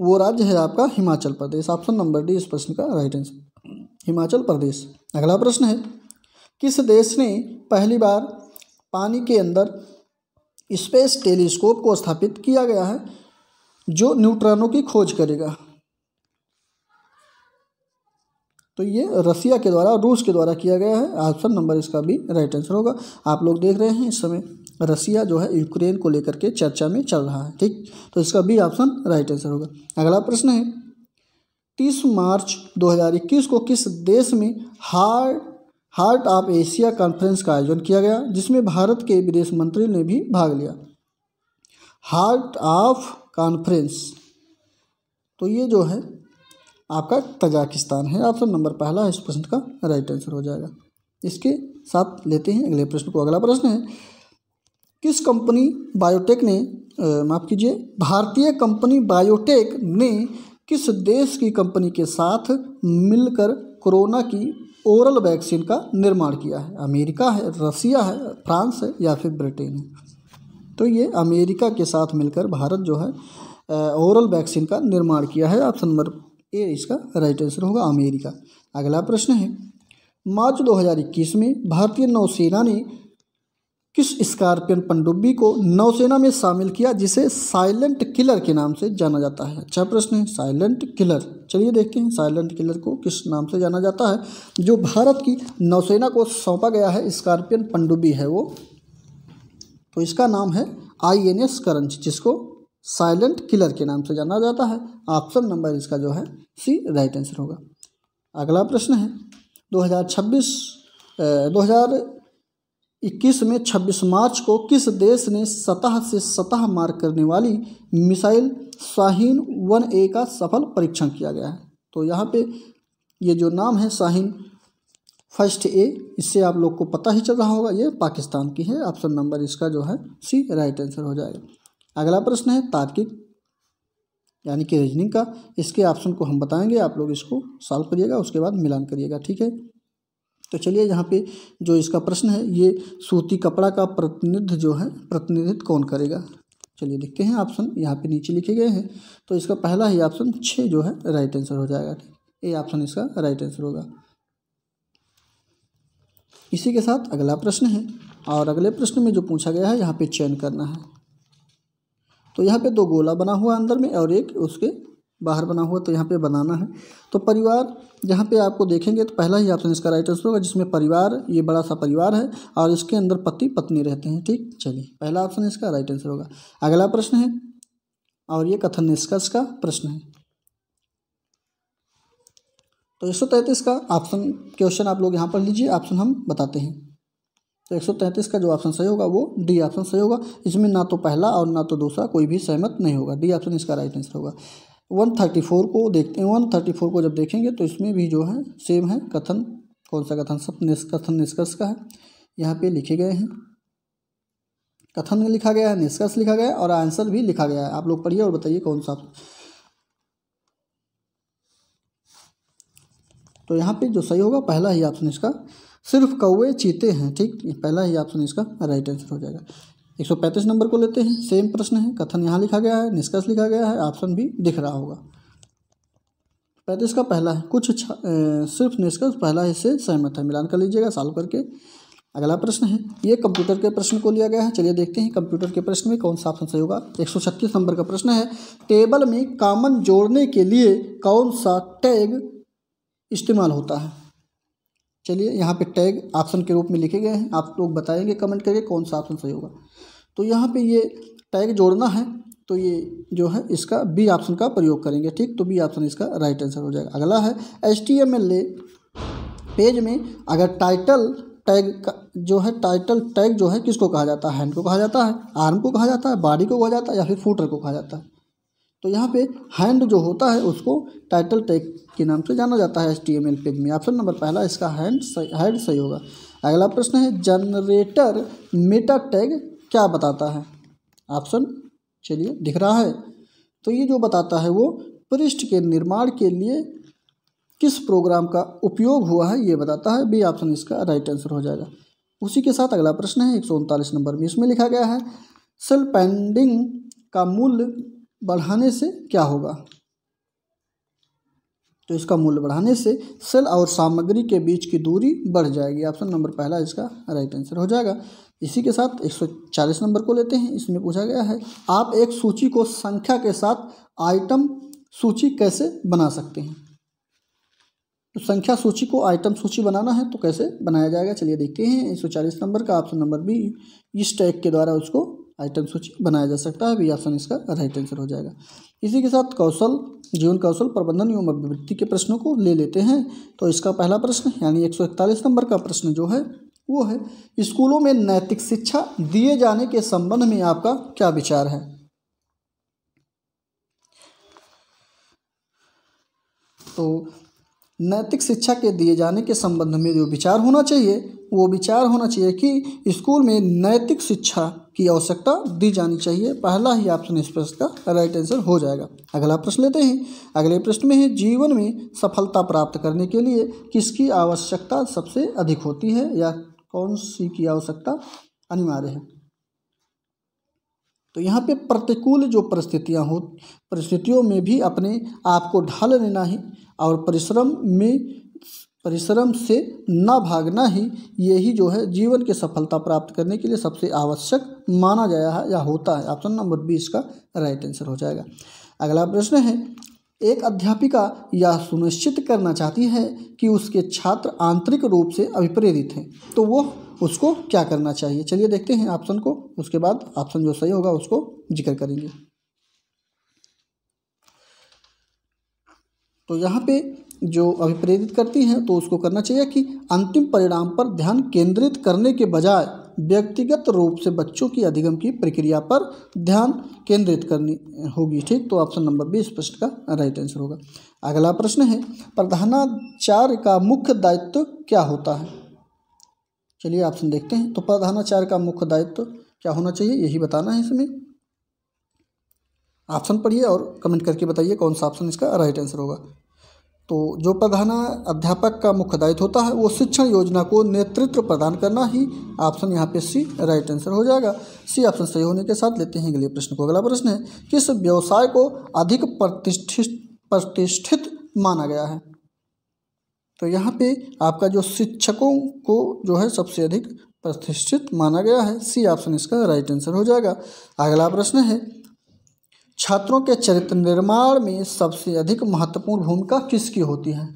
वो राज्य है आपका Himachal Pradesh option number D इस प्रश्न का राइट आंसर हिमाचल प्रदेश अगला प्रश्न है किस देश ने पहली बार पानी के अंदर स्पेस टेलीस्कोप को स्थापित किया गया है जो न्यूट्रॉनों की खोज करेगा तो ये रसिया के द्वारा रूस के द्वारा किया गया है ऑप्शन नंबर इसका भी राइट आंसर होगा आप लोग देख रहे हैं इस समय रसिया जो है यूक्रेन को लेकर के चर्चा में चल रहा है ठीक तो इसका भी ऑप्शन राइट आंसर होगा अगला प्रश्न है तीस मार्च दो को किस देश में heart heart of Asia conference का आयोजन किया गया जिसमें भारत के विदेश मंत्री ने भी भाग लिया हार्ट ऑफ कॉन्फ्रेंस तो ये जो है आपका तजाकिस्तान है ऑप्शन नंबर पहला इस प्रश्न का राइट आंसर हो जाएगा इसके साथ लेते हैं अगले प्रश्न को अगला प्रश्न है किस कंपनी बायोटेक ने माफ़ कीजिए भारतीय कंपनी बायोटेक ने किस देश की कंपनी के साथ मिलकर कोरोना की ओरल वैक्सीन का निर्माण किया है अमेरिका है रसिया है फ्रांस है या फिर ब्रिटेन है तो ये अमेरिका के साथ मिलकर भारत जो है ओरल वैक्सीन का निर्माण किया है ऑप्शन नंबर ए इसका राइट आंसर होगा अमेरिका अगला प्रश्न है मार्च 2021 में भारतीय नौसेना ने किस स्कॉर्पियन पनडुब्बी को नौसेना में शामिल किया जिसे साइलेंट किलर के नाम से जाना जाता है अच्छा प्रश्न है साइलेंट किलर चलिए देखते हैं साइलेंट किलर को किस नाम से जाना जाता है जो भारत की नौसेना को सौंपा गया है स्कॉर्पियन पनडुब्बी है वो तो इसका नाम है आई एन एस करंज जिसको साइलेंट किलर के नाम से जाना जाता है ऑप्शन नंबर इसका जो है सी राइट आंसर होगा अगला प्रश्न है 2026 2021 में 26 मार्च को किस देश ने सतह से सतह मार करने वाली मिसाइल शाहीन वन ए का सफल परीक्षण किया गया है तो यहाँ पे ये जो नाम है शाहीन फर्स्ट ए इससे आप लोग को पता ही चल रहा होगा ये पाकिस्तान की है ऑप्शन नंबर इसका जो है सी राइट आंसर हो जाएगा अगला प्रश्न है तार्किक यानी कि रीजनिंग का इसके ऑप्शन को हम बताएंगे आप लोग इसको सॉल्व करिएगा उसके बाद मिलान करिएगा ठीक है तो चलिए यहाँ पे जो इसका प्रश्न है ये सूती कपड़ा का प्रतिनिधि जो है प्रतिनिधित्व कौन करेगा चलिए देखते हैं ऑप्शन यहाँ पे नीचे लिखे गए हैं तो इसका पहला ही ऑप्शन छः जो है राइट आंसर हो जाएगा ये ऑप्शन इसका राइट आंसर होगा इसी के साथ अगला प्रश्न है और अगले प्रश्न में जो पूछा गया है यहाँ पे चयन करना है तो यहाँ पे दो गोला बना हुआ अंदर में और एक उसके बाहर बना हुआ तो यहाँ पे बनाना है तो परिवार यहाँ पे आपको देखेंगे तो पहला ही ऑप्शन इसका राइट आंसर होगा जिसमें परिवार ये बड़ा सा परिवार है और इसके अंदर पति पत्नी रहते हैं ठीक चलिए पहला ऑप्शन इसका राइट आंसर होगा अगला प्रश्न है और ये कथन निष्कर्ष का प्रश्न है तो एक सौ तैंतीस का ऑप्शन क्वेश्चन आप लोग यहाँ पर लीजिए ऑप्शन हम बताते हैं तो 133 का जो ऑप्शन सही होगा वो डी ऑप्शन सही होगा इसमें ना तो पहला और ना तो दूसरा कोई भी सहमत नहीं होगा डी ऑप्शन इसका राइट आंसर होगा 134 को देखते हैं 134 को जब देखेंगे तो इसमें भी जो है सेम है कथन कौन सा कथन सब कथन निष्कर्ष का है यहाँ पे लिखे गए हैं कथन लिखा गया है निष्कर्ष लिखा गया है और आंसर भी लिखा गया है आप लोग पढ़िए और बताइए कौन सा तो यहाँ पे जो सही होगा पहला ही ऑप्शन इसका सिर्फ कौए चीते हैं ठीक पहला ही ऑप्शन इसका राइट आंसर हो जाएगा 135 नंबर को लेते हैं सेम प्रश्न है कथन यहाँ लिखा गया है निष्कर्ष लिखा गया है ऑप्शन भी दिख रहा होगा पैंतीस का पहला है कुछ सिर्फ निष्कर्ष पहला इससे सहमत है मिलान कर लीजिएगा सॉल्व करके अगला प्रश्न है ये कंप्यूटर के प्रश्न को लिया गया है चलिए देखते हैं कंप्यूटर के प्रश्न में कौन सा ऑप्शन सही होगा एक नंबर का प्रश्न है टेबल में कामन जोड़ने के लिए कौन सा टैग इस्तेमाल होता है चलिए यहाँ पे टैग ऑप्शन के रूप में लिखे गए हैं आप लोग बताएंगे कमेंट करके कौन सा ऑप्शन सही होगा तो यहाँ पे ये टैग जोड़ना है तो ये जो है इसका बी ऑप्शन का प्रयोग करेंगे ठीक तो बी ऑप्शन इसका राइट आंसर हो जाएगा अगला है H T M L a page में अगर टाइटल टैग का जो है टाइटल टैग जो है किसको कहा जाता है हैंड को कहा जाता है आर्म को कहा जाता है बॉडी को कहा जाता है या फिर फूटर को कहा जाता है तो यहाँ पे हैंड जो होता है उसको टाइटल टैग के नाम से जाना जाता है S T M L page में ऑप्शन नंबर पहला इसका हैंड हैड सही होगा अगला प्रश्न है जनरेटर मेटा टैग क्या बताता है ऑप्शन चलिए दिख रहा है तो ये जो बताता है वो पृष्ठ के निर्माण के लिए किस प्रोग्राम का उपयोग हुआ है ये बताता है बी ऑप्शन इसका राइट आंसर हो जाएगा उसी के साथ अगला प्रश्न है एक नंबर में इसमें लिखा गया है सेल पेंडिंग का मूल्य बढ़ाने से क्या होगा तो इसका मूल्य बढ़ाने से सेल और सामग्री के बीच की दूरी बढ़ जाएगी ऑप्शन नंबर पहला इसका राइट आंसर हो जाएगा इसी के साथ 140 नंबर को लेते हैं इसमें पूछा गया है आप एक सूची को संख्या के साथ आइटम सूची कैसे बना सकते हैं तो संख्या सूची को आइटम सूची बनाना है तो कैसे बनाया जाएगा चलिए देखते हैं एक नंबर का ऑप्शन नंबर बी इस टैग के द्वारा उसको आइटम सूची बनाया जा सकता है भी ऑप्शन इसका राइट आंसर हो जाएगा इसी के साथ कौशल जीवन कौशल प्रबंधन एवं अभिवृत्ति के प्रश्नों को ले लेते हैं तो इसका पहला प्रश्न यानी एक नंबर का प्रश्न जो है वो है स्कूलों में नैतिक शिक्षा दिए जाने के संबंध में आपका क्या विचार है तो नैतिक शिक्षा के दिए जाने के संबंध में जो विचार होना चाहिए वो विचार होना चाहिए कि स्कूल में नैतिक शिक्षा की आवश्यकता दी जानी चाहिए पहला ही ऑप्शन इस प्रश्न का राइट आंसर हो जाएगा अगला प्रश्न लेते हैं अगले प्रश्न में है जीवन में सफलता प्राप्त करने के लिए किसकी आवश्यकता सबसे अधिक होती है या कौन सी की आवश्यकता अनिवार्य है तो यहाँ पे प्रतिकूल जो परिस्थितियाँ हो परिस्थितियों में भी अपने आप को ढाल लेना ही और परिश्रम में परिश्रम से ना भागना ही यही जो है जीवन के सफलता प्राप्त करने के लिए सबसे आवश्यक माना गया है या होता है ऑप्शन नंबर बीस का राइट आंसर हो जाएगा अगला प्रश्न है एक अध्यापिका यह सुनिश्चित करना चाहती है कि उसके छात्र आंतरिक रूप से अभिप्रेरित हैं तो वो उसको क्या करना चाहिए चलिए देखते हैं ऑप्शन को उसके बाद ऑप्शन जो सही होगा उसको जिक्र करेंगे तो यहाँ पे जो अभिप्रेरित करती हैं तो उसको करना चाहिए कि अंतिम परिणाम पर ध्यान केंद्रित करने के बजाय व्यक्तिगत रूप से बच्चों की अधिगम की प्रक्रिया पर ध्यान केंद्रित करनी होगी ठीक तो ऑप्शन नंबर बी प्रश्न का राइट आंसर होगा अगला प्रश्न है प्रधानाचार्य का मुख्य दायित्व क्या होता है चलिए ऑप्शन देखते हैं तो प्रधानाचार्य का मुख्य दायित्व तो क्या होना चाहिए यही बताना है इसमें ऑप्शन पढ़िए और कमेंट करके बताइए कौन सा ऑप्शन इसका राइट आंसर होगा तो जो प्रधान अध्यापक का मुख्य दायित्व होता है वो शिक्षण योजना को नेतृत्व प्रदान करना ही ऑप्शन यहाँ पे सी राइट आंसर हो जाएगा सी ऑप्शन सही होने के साथ लेते हैं अगले प्रश्न को अगला प्रश्न है किस व्यवसाय को अधिक प्रतिष्ठित प्रतिष्ठित माना गया है तो यहाँ पे आपका जो शिक्षकों को जो है सबसे अधिक प्रतिष्ठित माना गया है सी ऑप्शन इसका राइट आंसर हो जाएगा अगला प्रश्न है छात्रों के चरित्र निर्माण में सबसे अधिक महत्वपूर्ण भूमिका किसकी होती है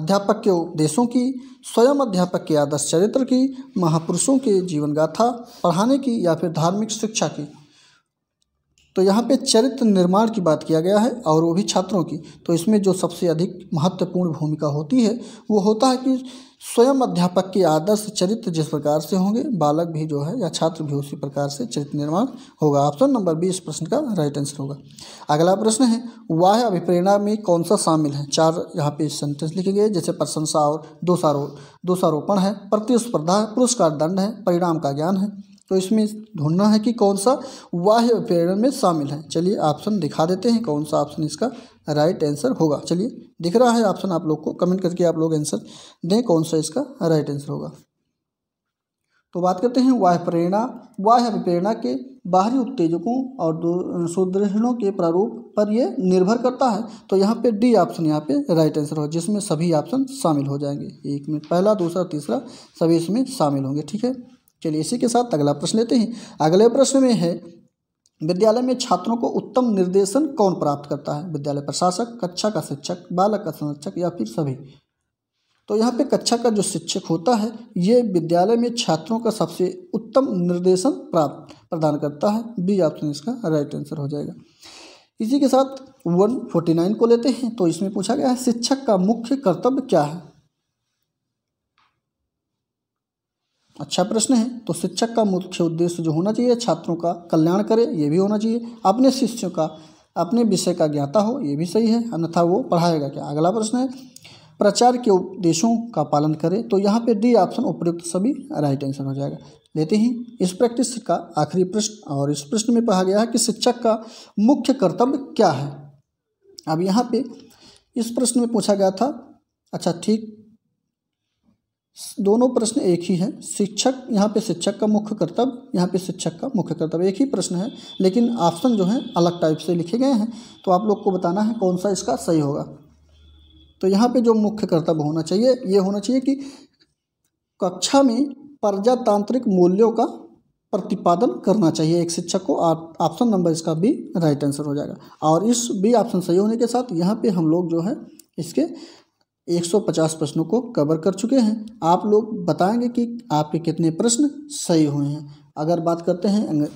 अध्यापक के उपदेशों की स्वयं अध्यापक के आदर्श चरित्र की महापुरुषों के जीवन गाथा पढ़ाने की या फिर धार्मिक शिक्षा की तो यहाँ पे चरित्र निर्माण की बात किया गया है और वो भी छात्रों की तो इसमें जो सबसे अधिक महत्वपूर्ण भूमिका होती है वो होता है कि स्वयं अध्यापक के आदर्श चरित्र जिस प्रकार से होंगे बालक भी जो है या छात्र भी उसी प्रकार से चरित्र निर्माण होगा ऑप्शन नंबर बी इस प्रश्न का राइट आंसर होगा अगला प्रश्न है वाह अभिप्रेरणा में कौन सा शामिल है चार यहाँ पे सेंटेंस लिखे गए जैसे प्रशंसा और दोषारोह दोषारोपण है प्रतिस्पर्धा है पुरस्कार दंड है परिणाम का ज्ञान है तो इसमें ढूंढना है कि कौन सा वाह्य प्रेरण में शामिल है चलिए ऑप्शन दिखा देते हैं कौन सा ऑप्शन इसका राइट आंसर होगा चलिए दिख रहा है ऑप्शन आप लोग को कमेंट करके आप लोग आंसर दें कौन सा इसका राइट आंसर होगा तो बात करते हैं वाह प्रेरणा वाह्य प्रेरणा के बाहरी उत्तेजकों और सुदृढ़ों के प्रारूप पर यह निर्भर करता है तो यहाँ पे डी ऑप्शन यहाँ पे राइट आंसर हो जिसमें सभी ऑप्शन शामिल हो जाएंगे एक में पहला दूसरा तीसरा सभी इसमें शामिल होंगे ठीक है चलिए इसी के साथ अगला प्रश्न लेते हैं अगले प्रश्न में है विद्यालय में छात्रों को उत्तम निर्देशन कौन प्राप्त करता है विद्यालय प्रशासक कक्षा का शिक्षक बालक का संरक्षक या फिर सभी तो यहाँ पे कक्षा का जो शिक्षक होता है ये विद्यालय में छात्रों का सबसे उत्तम निर्देशन प्राप्त प्रदान करता है बी ऑप्शन इसका राइट आंसर हो जाएगा इसी के साथ वन फोर्टी नाइन को लेते हैं तो इसमें पूछा गया है शिक्षक का मुख्य कर्तव्य क्या है अच्छा प्रश्न है तो शिक्षक का मुख्य उद्देश्य जो होना चाहिए छात्रों का कल्याण करे ये भी होना चाहिए अपने शिष्यों का अपने विषय का ज्ञाता हो ये भी सही है अन्यथा वो पढ़ाएगा क्या अगला प्रश्न है प्रचार के उपदेशों का पालन करें तो यहाँ पे डी ऑप्शन उपयुक्त सभी राइट आंसर हो जाएगा लेते ही इस प्रैक्टिस का आखिरी प्रश्न और इस प्रश्न में कहा गया है कि शिक्षक का मुख्य कर्तव्य क्या है अब यहाँ पे इस प्रश्न में पूछा गया था अच्छा ठीक दोनों प्रश्न एक ही है शिक्षक यहाँ पे शिक्षक का मुख्य कर्तव्य यहाँ पे शिक्षक का मुख्य कर्तव्य एक ही प्रश्न है लेकिन ऑप्शन जो है अलग टाइप से लिखे गए हैं तो आप लोग को बताना है कौन सा इसका सही होगा तो यहाँ पे जो मुख्य कर्तव्य होना चाहिए ये होना चाहिए कि कक्षा में प्रजातांत्रिक मूल्यों का प्रतिपादन करना चाहिए एक शिक्षक को ऑप्शन नंबर इसका भी राइट आंसर हो जाएगा और इस भी ऑप्शन सही होने के साथ यहाँ पे हम लोग जो है इसके 150 प्रश्नों को कवर कर चुके हैं आप लोग बताएंगे कि आपके कितने प्रश्न सही हुए हैं अगर बात करते हैं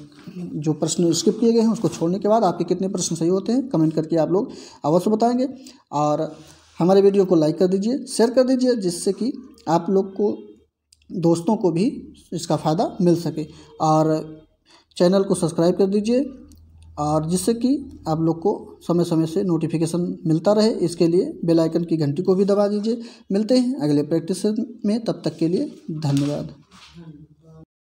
जो प्रश्न स्किप किए गए हैं उसको छोड़ने के बाद आपके कितने प्रश्न सही होते हैं कमेंट करके आप लोग अवश्य बताएंगे और हमारे वीडियो को लाइक कर दीजिए शेयर कर दीजिए जिससे कि आप लोग को दोस्तों को भी इसका फ़ायदा मिल सके और चैनल को सब्सक्राइब कर दीजिए और जिससे कि आप लोग को समय समय से नोटिफिकेशन मिलता रहे इसके लिए बेल आइकन की घंटी को भी दबा दीजिए मिलते हैं अगले प्रैक्टिस में तब तक के लिए धन्यवाद